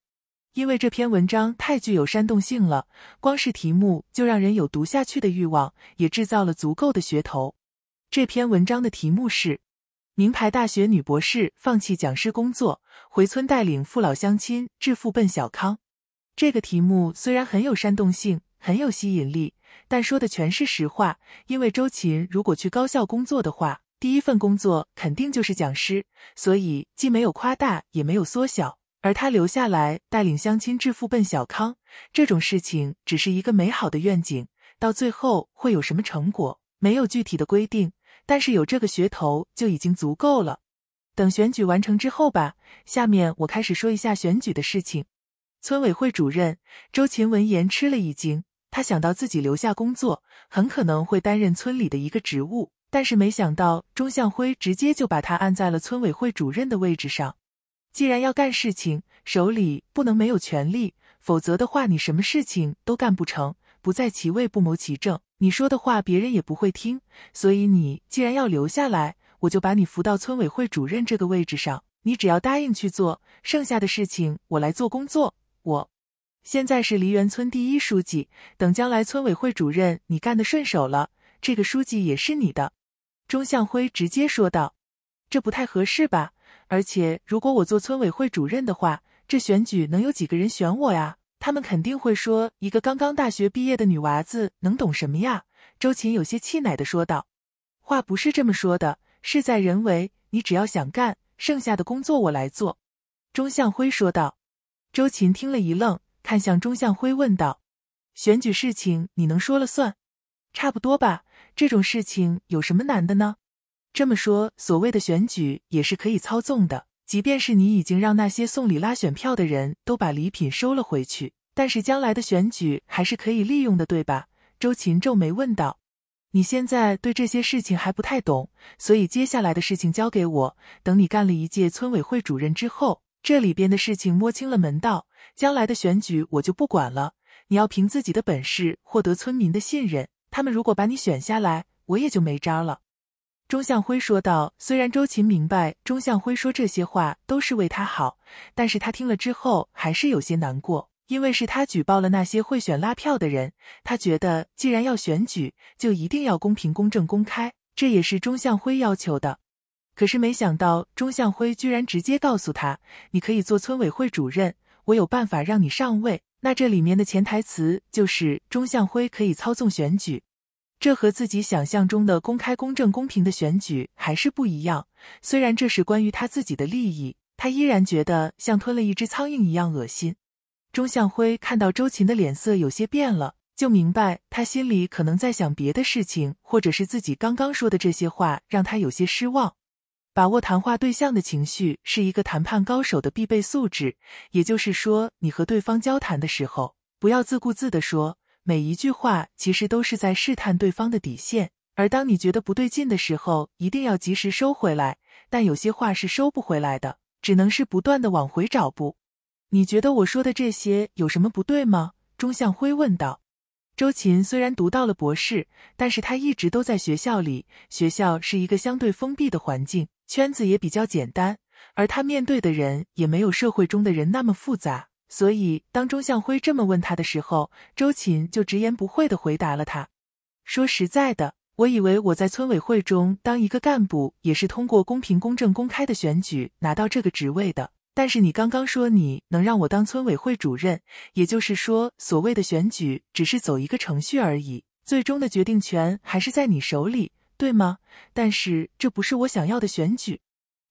因为这篇文章太具有煽动性了，光是题目就让人有读下去的欲望，也制造了足够的噱头。这篇文章的题目是。名牌大学女博士放弃讲师工作，回村带领父老乡亲致富奔小康。这个题目虽然很有煽动性，很有吸引力，但说的全是实话。因为周琴如果去高校工作的话，第一份工作肯定就是讲师，所以既没有夸大，也没有缩小。而她留下来带领乡亲致富奔小康这种事情，只是一个美好的愿景，到最后会有什么成果？没有具体的规定。但是有这个噱头就已经足够了，等选举完成之后吧。下面我开始说一下选举的事情。村委会主任周琴闻言吃了一惊，他想到自己留下工作，很可能会担任村里的一个职务，但是没想到钟向辉直接就把他按在了村委会主任的位置上。既然要干事情，手里不能没有权利，否则的话你什么事情都干不成。不在其位，不谋其政。你说的话别人也不会听，所以你既然要留下来，我就把你扶到村委会主任这个位置上。你只要答应去做，剩下的事情我来做工作。我，现在是梨园村第一书记，等将来村委会主任你干得顺手了，这个书记也是你的。”钟向辉直接说道，“这不太合适吧？而且如果我做村委会主任的话，这选举能有几个人选我呀？”他们肯定会说，一个刚刚大学毕业的女娃子能懂什么呀？周琴有些气馁的说道。话不是这么说的，事在人为，你只要想干，剩下的工作我来做。”钟向辉说道。周琴听了一愣，看向钟向辉问道：“选举事情你能说了算？差不多吧？这种事情有什么难的呢？这么说，所谓的选举也是可以操纵的？”即便是你已经让那些送礼拉选票的人都把礼品收了回去，但是将来的选举还是可以利用的，对吧？周勤皱眉问道：“你现在对这些事情还不太懂，所以接下来的事情交给我。等你干了一届村委会主任之后，这里边的事情摸清了门道，将来的选举我就不管了。你要凭自己的本事获得村民的信任，他们如果把你选下来，我也就没招了。”钟向辉说道：“虽然周琴明白钟向辉说这些话都是为他好，但是他听了之后还是有些难过，因为是他举报了那些贿选拉票的人。他觉得既然要选举，就一定要公平、公正、公开，这也是钟向辉要求的。可是没想到钟向辉居然直接告诉他：‘你可以做村委会主任，我有办法让你上位。’那这里面的潜台词就是钟向辉可以操纵选举。”这和自己想象中的公开、公正、公平的选举还是不一样。虽然这是关于他自己的利益，他依然觉得像吞了一只苍蝇一样恶心。钟向辉看到周琴的脸色有些变了，就明白他心里可能在想别的事情，或者是自己刚刚说的这些话让他有些失望。把握谈话对象的情绪是一个谈判高手的必备素质。也就是说，你和对方交谈的时候，不要自顾自的说。每一句话其实都是在试探对方的底线，而当你觉得不对劲的时候，一定要及时收回来。但有些话是收不回来的，只能是不断的往回找不。你觉得我说的这些有什么不对吗？钟向辉问道。周琴虽然读到了博士，但是他一直都在学校里，学校是一个相对封闭的环境，圈子也比较简单，而他面对的人也没有社会中的人那么复杂。所以，当钟向辉这么问他的时候，周琴就直言不讳地回答了他：“说实在的，我以为我在村委会中当一个干部，也是通过公平、公正、公开的选举拿到这个职位的。但是你刚刚说你能让我当村委会主任，也就是说，所谓的选举只是走一个程序而已，最终的决定权还是在你手里，对吗？但是这不是我想要的选举。”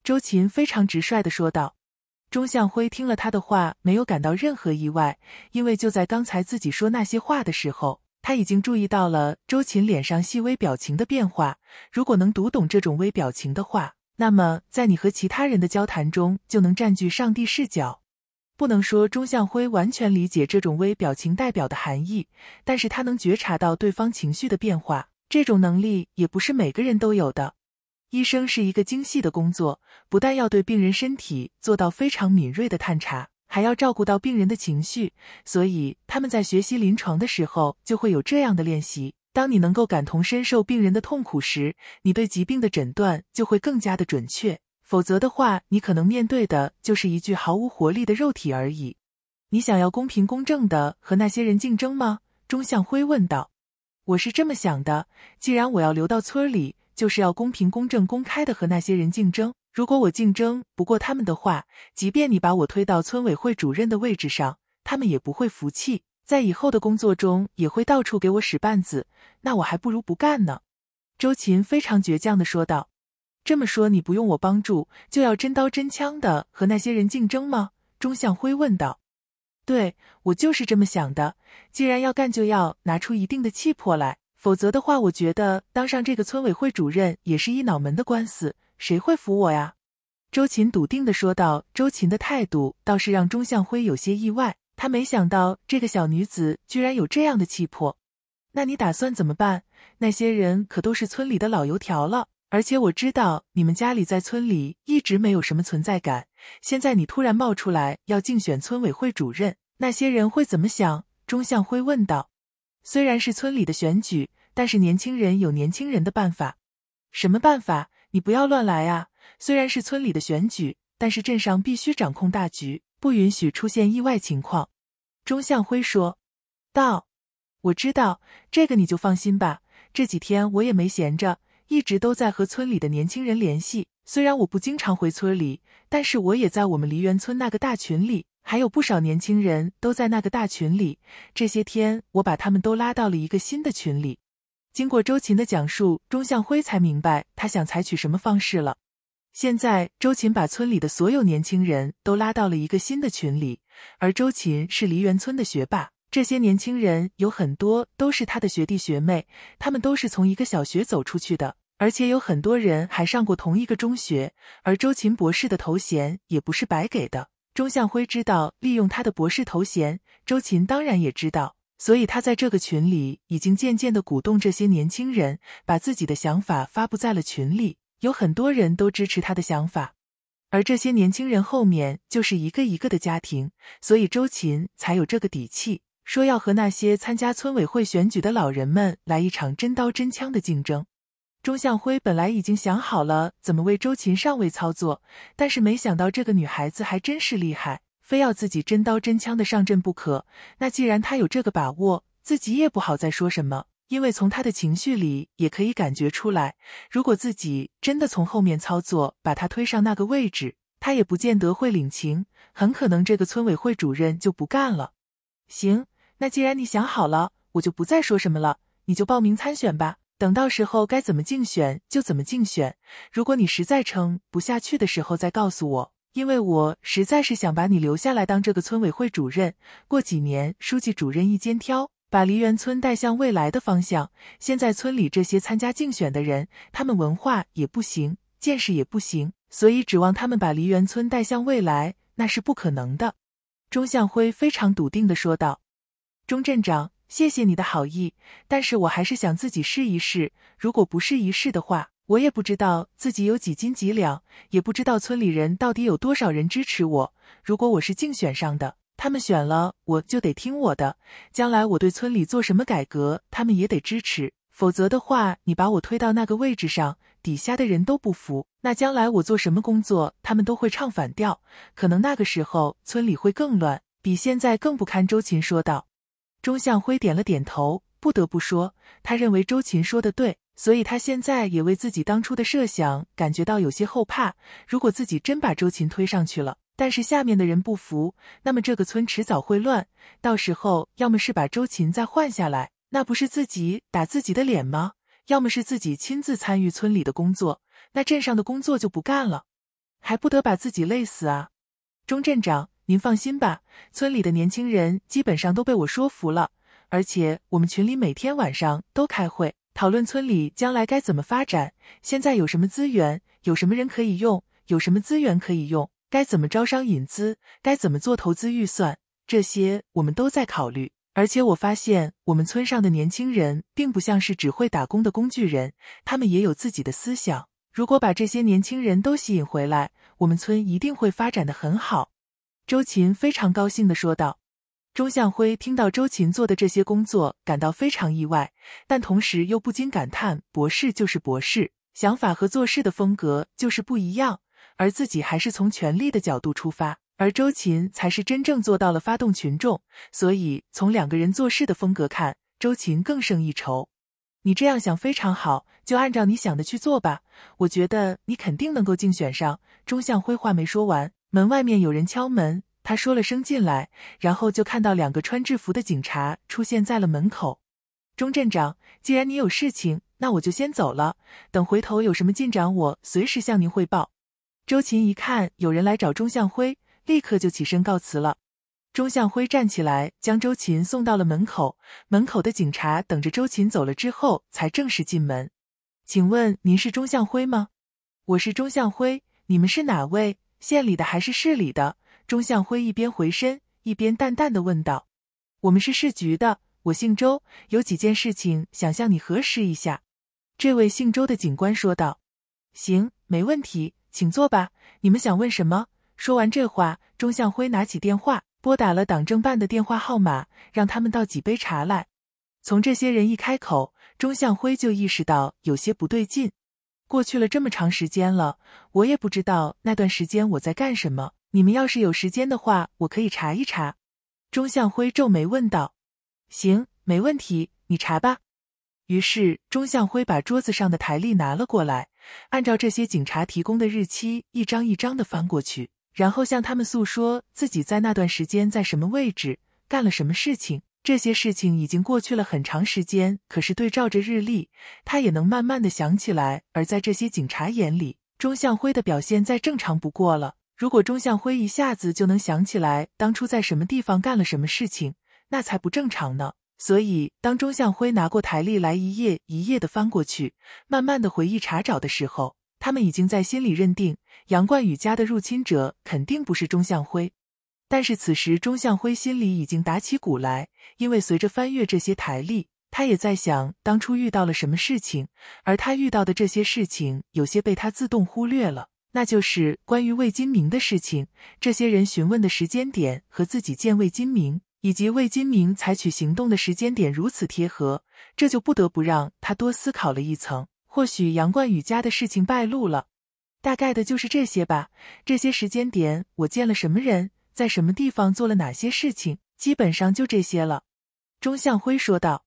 周琴非常直率地说道。钟向辉听了他的话，没有感到任何意外，因为就在刚才自己说那些话的时候，他已经注意到了周琴脸上细微表情的变化。如果能读懂这种微表情的话，那么在你和其他人的交谈中，就能占据上帝视角。不能说钟向辉完全理解这种微表情代表的含义，但是他能觉察到对方情绪的变化。这种能力也不是每个人都有的。医生是一个精细的工作，不但要对病人身体做到非常敏锐的探查，还要照顾到病人的情绪。所以他们在学习临床的时候，就会有这样的练习。当你能够感同身受病人的痛苦时，你对疾病的诊断就会更加的准确。否则的话，你可能面对的就是一具毫无活力的肉体而已。你想要公平公正的和那些人竞争吗？钟向辉问道。我是这么想的，既然我要留到村里。就是要公平、公正、公开的和那些人竞争。如果我竞争不过他们的话，即便你把我推到村委会主任的位置上，他们也不会服气，在以后的工作中也会到处给我使绊子。那我还不如不干呢。”周琴非常倔强的说道。“这么说，你不用我帮助，就要真刀真枪的和那些人竞争吗？”钟向辉问道。“对，我就是这么想的。既然要干，就要拿出一定的气魄来。”否则的话，我觉得当上这个村委会主任也是一脑门的官司，谁会服我呀？”周琴笃定的说道。周琴的态度倒是让钟向辉有些意外，他没想到这个小女子居然有这样的气魄。那你打算怎么办？那些人可都是村里的老油条了，而且我知道你们家里在村里一直没有什么存在感，现在你突然冒出来要竞选村委会主任，那些人会怎么想？”钟向辉问道。虽然是村里的选举，但是年轻人有年轻人的办法。什么办法？你不要乱来啊！虽然是村里的选举，但是镇上必须掌控大局，不允许出现意外情况。钟向辉说：“道，我知道这个，你就放心吧。这几天我也没闲着，一直都在和村里的年轻人联系。虽然我不经常回村里，但是我也在我们梨园村那个大群里。”还有不少年轻人都在那个大群里，这些天我把他们都拉到了一个新的群里。经过周琴的讲述，钟向辉才明白他想采取什么方式了。现在周琴把村里的所有年轻人都拉到了一个新的群里，而周琴是梨园村的学霸，这些年轻人有很多都是他的学弟学妹，他们都是从一个小学走出去的，而且有很多人还上过同一个中学。而周琴博士的头衔也不是白给的。钟向辉知道利用他的博士头衔，周琴当然也知道，所以他在这个群里已经渐渐的鼓动这些年轻人，把自己的想法发布在了群里，有很多人都支持他的想法，而这些年轻人后面就是一个一个的家庭，所以周琴才有这个底气，说要和那些参加村委会选举的老人们来一场真刀真枪的竞争。钟向辉本来已经想好了怎么为周琴上位操作，但是没想到这个女孩子还真是厉害，非要自己真刀真枪的上阵不可。那既然她有这个把握，自己也不好再说什么，因为从她的情绪里也可以感觉出来，如果自己真的从后面操作把她推上那个位置，她也不见得会领情，很可能这个村委会主任就不干了。行，那既然你想好了，我就不再说什么了，你就报名参选吧。等到时候该怎么竞选就怎么竞选，如果你实在撑不下去的时候再告诉我，因为我实在是想把你留下来当这个村委会主任，过几年书记主任一肩挑，把梨园村带向未来的方向。现在村里这些参加竞选的人，他们文化也不行，见识也不行，所以指望他们把梨园村带向未来那是不可能的。”钟向辉非常笃定的说道。钟镇长。谢谢你的好意，但是我还是想自己试一试。如果不试一试的话，我也不知道自己有几斤几两，也不知道村里人到底有多少人支持我。如果我是竞选上的，他们选了我就得听我的，将来我对村里做什么改革，他们也得支持。否则的话，你把我推到那个位置上，底下的人都不服，那将来我做什么工作，他们都会唱反调，可能那个时候村里会更乱，比现在更不堪。”周琴说道。钟向辉点了点头，不得不说，他认为周琴说的对，所以他现在也为自己当初的设想感觉到有些后怕。如果自己真把周琴推上去了，但是下面的人不服，那么这个村迟早会乱。到时候，要么是把周琴再换下来，那不是自己打自己的脸吗？要么是自己亲自参与村里的工作，那镇上的工作就不干了，还不得把自己累死啊？钟镇长。您放心吧，村里的年轻人基本上都被我说服了。而且我们群里每天晚上都开会，讨论村里将来该怎么发展，现在有什么资源，有什么人可以用，有什么资源可以用，该怎么招商引资，该怎么做投资预算，这些我们都在考虑。而且我发现，我们村上的年轻人并不像是只会打工的工具人，他们也有自己的思想。如果把这些年轻人都吸引回来，我们村一定会发展的很好。周琴非常高兴地说道：“钟向辉听到周琴做的这些工作，感到非常意外，但同时又不禁感叹：博士就是博士，想法和做事的风格就是不一样。而自己还是从权力的角度出发，而周琴才是真正做到了发动群众。所以从两个人做事的风格看，周琴更胜一筹。你这样想非常好，就按照你想的去做吧。我觉得你肯定能够竞选上。”钟向辉话没说完。门外面有人敲门，他说了声“进来”，然后就看到两个穿制服的警察出现在了门口。钟镇长，既然你有事情，那我就先走了。等回头有什么进展，我随时向您汇报。周琴一看有人来找钟向辉，立刻就起身告辞了。钟向辉站起来将周琴送到了门口，门口的警察等着周琴走了之后才正式进门。请问您是钟向辉吗？我是钟向辉，你们是哪位？县里的还是市里的？钟向辉一边回身一边淡淡的问道：“我们是市局的，我姓周，有几件事情想向你核实一下。”这位姓周的警官说道：“行，没问题，请坐吧。你们想问什么？”说完这话，钟向辉拿起电话拨打了党政办的电话号码，让他们倒几杯茶来。从这些人一开口，钟向辉就意识到有些不对劲。过去了这么长时间了，我也不知道那段时间我在干什么。你们要是有时间的话，我可以查一查。钟向辉皱眉问道：“行，没问题，你查吧。”于是钟向辉把桌子上的台历拿了过来，按照这些警察提供的日期，一张一张的翻过去，然后向他们诉说自己在那段时间在什么位置，干了什么事情。这些事情已经过去了很长时间，可是对照着日历，他也能慢慢的想起来。而在这些警察眼里，钟向辉的表现再正常不过了。如果钟向辉一下子就能想起来当初在什么地方干了什么事情，那才不正常呢。所以，当钟向辉拿过台历来一页一页的翻过去，慢慢的回忆查找的时候，他们已经在心里认定杨冠宇家的入侵者肯定不是钟向辉。但是此时钟向辉心里已经打起鼓来，因为随着翻阅这些台历，他也在想当初遇到了什么事情，而他遇到的这些事情有些被他自动忽略了，那就是关于魏金明的事情。这些人询问的时间点和自己见魏金明以及魏金明采取行动的时间点如此贴合，这就不得不让他多思考了一层。或许杨冠宇家的事情败露了，大概的就是这些吧。这些时间点，我见了什么人？在什么地方做了哪些事情？基本上就这些了，钟向辉说道。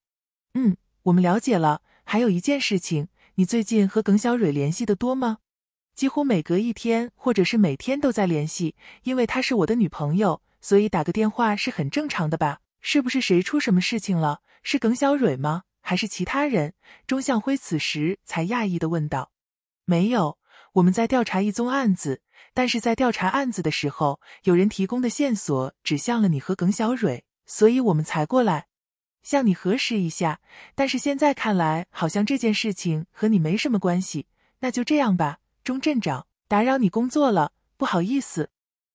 嗯，我们了解了。还有一件事情，你最近和耿小蕊联系的多吗？几乎每隔一天或者是每天都在联系，因为她是我的女朋友，所以打个电话是很正常的吧？是不是谁出什么事情了？是耿小蕊吗？还是其他人？钟向辉此时才讶异的问道。没有，我们在调查一宗案子。但是在调查案子的时候，有人提供的线索指向了你和耿小蕊，所以我们才过来，向你核实一下。但是现在看来，好像这件事情和你没什么关系，那就这样吧。钟镇长，打扰你工作了，不好意思。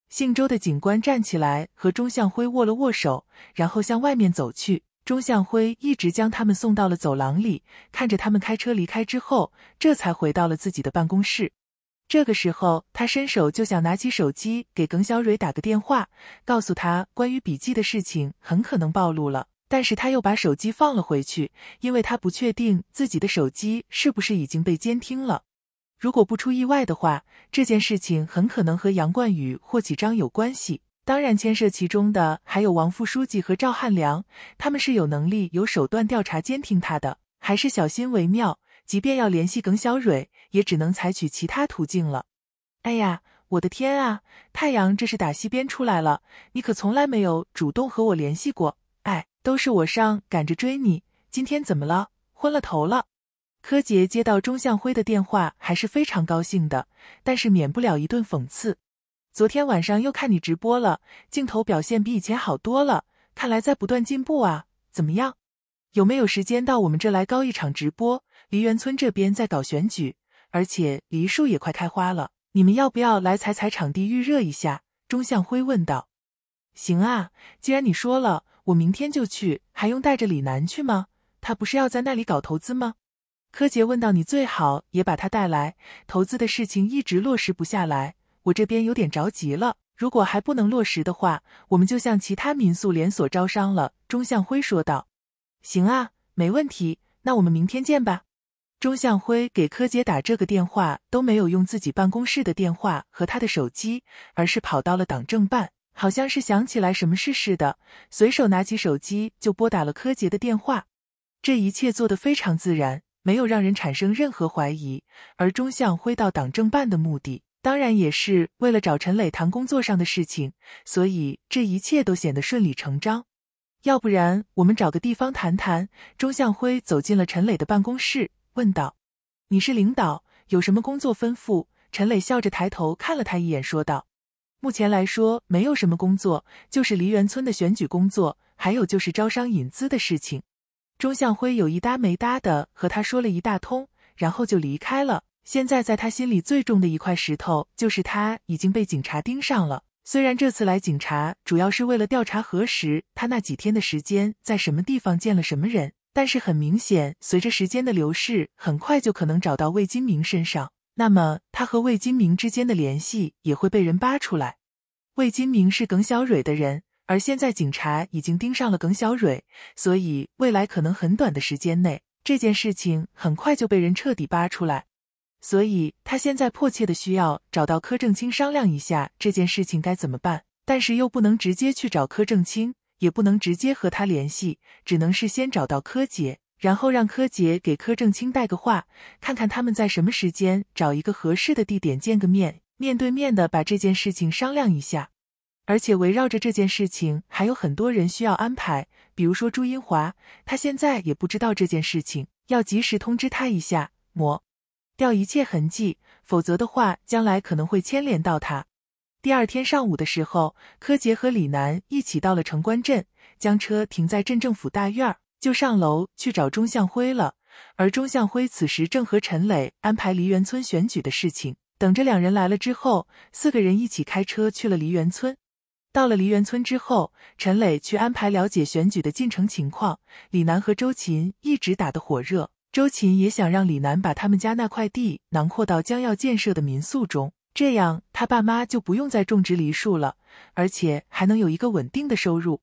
姓周的警官站起来和钟向辉握了握手，然后向外面走去。钟向辉一直将他们送到了走廊里，看着他们开车离开之后，这才回到了自己的办公室。这个时候，他伸手就想拿起手机给耿小蕊打个电话，告诉他关于笔记的事情很可能暴露了。但是他又把手机放了回去，因为他不确定自己的手机是不是已经被监听了。如果不出意外的话，这件事情很可能和杨冠宇、霍启章有关系。当然，牵涉其中的还有王副书记和赵汉良，他们是有能力、有手段调查监听他的，还是小心为妙。即便要联系耿小蕊。也只能采取其他途径了。哎呀，我的天啊，太阳这是打西边出来了！你可从来没有主动和我联系过，哎，都是我上赶着追你，今天怎么了？昏了头了？柯洁接到钟向辉的电话还是非常高兴的，但是免不了一顿讽刺。昨天晚上又看你直播了，镜头表现比以前好多了，看来在不断进步啊。怎么样？有没有时间到我们这来搞一场直播？梨园村这边在搞选举。而且梨树也快开花了，你们要不要来采采场地预热一下？钟向辉问道。行啊，既然你说了，我明天就去，还用带着李楠去吗？他不是要在那里搞投资吗？柯洁问道：“你最好也把他带来，投资的事情一直落实不下来，我这边有点着急了。如果还不能落实的话，我们就向其他民宿连锁招商了。钟向辉说道。行啊，没问题，那我们明天见吧。钟向辉给柯洁打这个电话都没有用自己办公室的电话和他的手机，而是跑到了党政办，好像是想起来什么事似的，随手拿起手机就拨打了柯洁的电话。这一切做得非常自然，没有让人产生任何怀疑。而钟向辉到党政办的目的，当然也是为了找陈磊谈工作上的事情，所以这一切都显得顺理成章。要不然，我们找个地方谈谈。钟向辉走进了陈磊的办公室。问道：“你是领导，有什么工作吩咐？”陈磊笑着抬头看了他一眼，说道：“目前来说没有什么工作，就是梨园村的选举工作，还有就是招商引资的事情。”钟向辉有一搭没搭的和他说了一大通，然后就离开了。现在在他心里最重的一块石头，就是他已经被警察盯上了。虽然这次来警察主要是为了调查核实他那几天的时间在什么地方见了什么人。但是很明显，随着时间的流逝，很快就可能找到魏金明身上。那么他和魏金明之间的联系也会被人扒出来。魏金明是耿小蕊的人，而现在警察已经盯上了耿小蕊，所以未来可能很短的时间内，这件事情很快就被人彻底扒出来。所以他现在迫切的需要找到柯正清商量一下这件事情该怎么办，但是又不能直接去找柯正清。也不能直接和他联系，只能是先找到柯洁，然后让柯洁给柯正清带个话，看看他们在什么时间找一个合适的地点见个面，面对面的把这件事情商量一下。而且围绕着这件事情，还有很多人需要安排，比如说朱英华，他现在也不知道这件事情，要及时通知他一下，抹掉一切痕迹，否则的话，将来可能会牵连到他。第二天上午的时候，柯杰和李楠一起到了城关镇，将车停在镇政府大院，就上楼去找钟向辉了。而钟向辉此时正和陈磊安排梨园村选举的事情，等着两人来了之后，四个人一起开车去了梨园村。到了梨园村之后，陈磊去安排了解选举的进程情况，李楠和周琴一直打得火热，周琴也想让李楠把他们家那块地囊括到将要建设的民宿中。这样，他爸妈就不用再种植梨树了，而且还能有一个稳定的收入。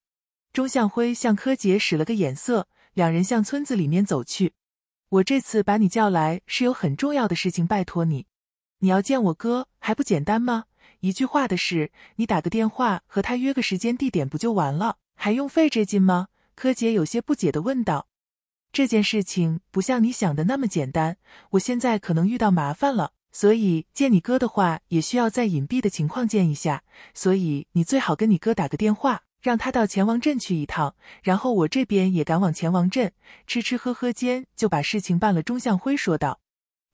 钟向辉向柯杰使了个眼色，两人向村子里面走去。我这次把你叫来是有很重要的事情拜托你，你要见我哥还不简单吗？一句话的事，你打个电话和他约个时间地点不就完了，还用费这劲吗？柯杰有些不解的问道。这件事情不像你想的那么简单，我现在可能遇到麻烦了。所以见你哥的话，也需要在隐蔽的情况见一下。所以你最好跟你哥打个电话，让他到前王镇去一趟。然后我这边也赶往前王镇，吃吃喝喝间就把事情办了。”钟向辉说道。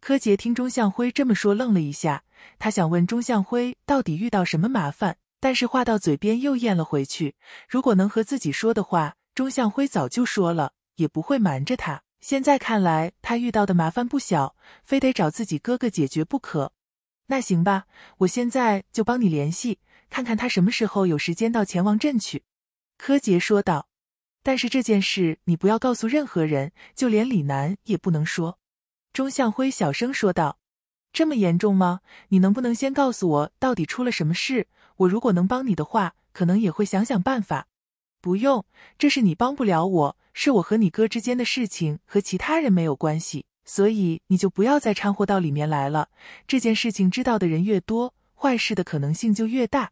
柯杰听钟向辉这么说，愣了一下。他想问钟向辉到底遇到什么麻烦，但是话到嘴边又咽了回去。如果能和自己说的话，钟向辉早就说了，也不会瞒着他。现在看来，他遇到的麻烦不小，非得找自己哥哥解决不可。那行吧，我现在就帮你联系，看看他什么时候有时间到前王镇去。柯洁说道。但是这件事你不要告诉任何人，就连李楠也不能说。钟向辉小声说道。这么严重吗？你能不能先告诉我到底出了什么事？我如果能帮你的话，可能也会想想办法。不用，这是你帮不了我，是我和你哥之间的事情，和其他人没有关系，所以你就不要再掺和到里面来了。这件事情知道的人越多，坏事的可能性就越大。”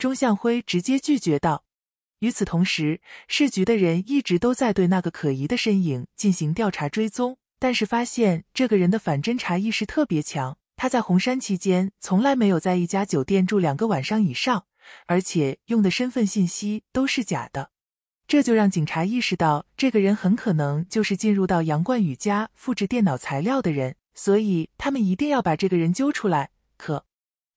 钟向辉直接拒绝道。与此同时，市局的人一直都在对那个可疑的身影进行调查追踪，但是发现这个人的反侦查意识特别强，他在红山期间从来没有在一家酒店住两个晚上以上。而且用的身份信息都是假的，这就让警察意识到这个人很可能就是进入到杨冠宇家复制电脑材料的人，所以他们一定要把这个人揪出来。可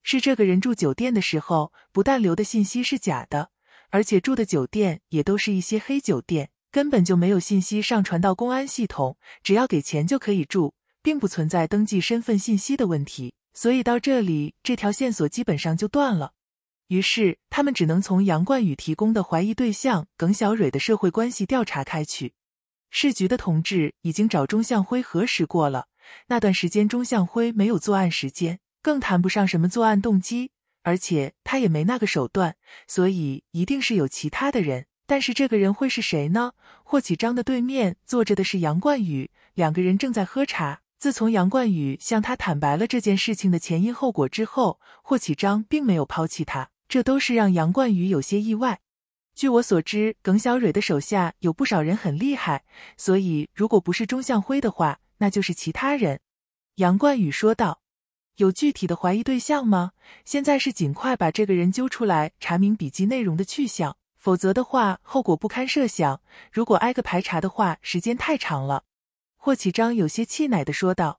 是这个人住酒店的时候，不但留的信息是假的，而且住的酒店也都是一些黑酒店，根本就没有信息上传到公安系统，只要给钱就可以住，并不存在登记身份信息的问题。所以到这里，这条线索基本上就断了。于是他们只能从杨冠宇提供的怀疑对象耿小蕊的社会关系调查开去。市局的同志已经找钟向辉核实过了，那段时间钟向辉没有作案时间，更谈不上什么作案动机，而且他也没那个手段，所以一定是有其他的人。但是这个人会是谁呢？霍启章的对面坐着的是杨冠宇，两个人正在喝茶。自从杨冠宇向他坦白了这件事情的前因后果之后，霍启章并没有抛弃他。这都是让杨冠宇有些意外。据我所知，耿小蕊的手下有不少人很厉害，所以如果不是钟向辉的话，那就是其他人。杨冠宇说道：“有具体的怀疑对象吗？现在是尽快把这个人揪出来，查明笔记内容的去向，否则的话后果不堪设想。如果挨个排查的话，时间太长了。”霍启章有些气馁的说道。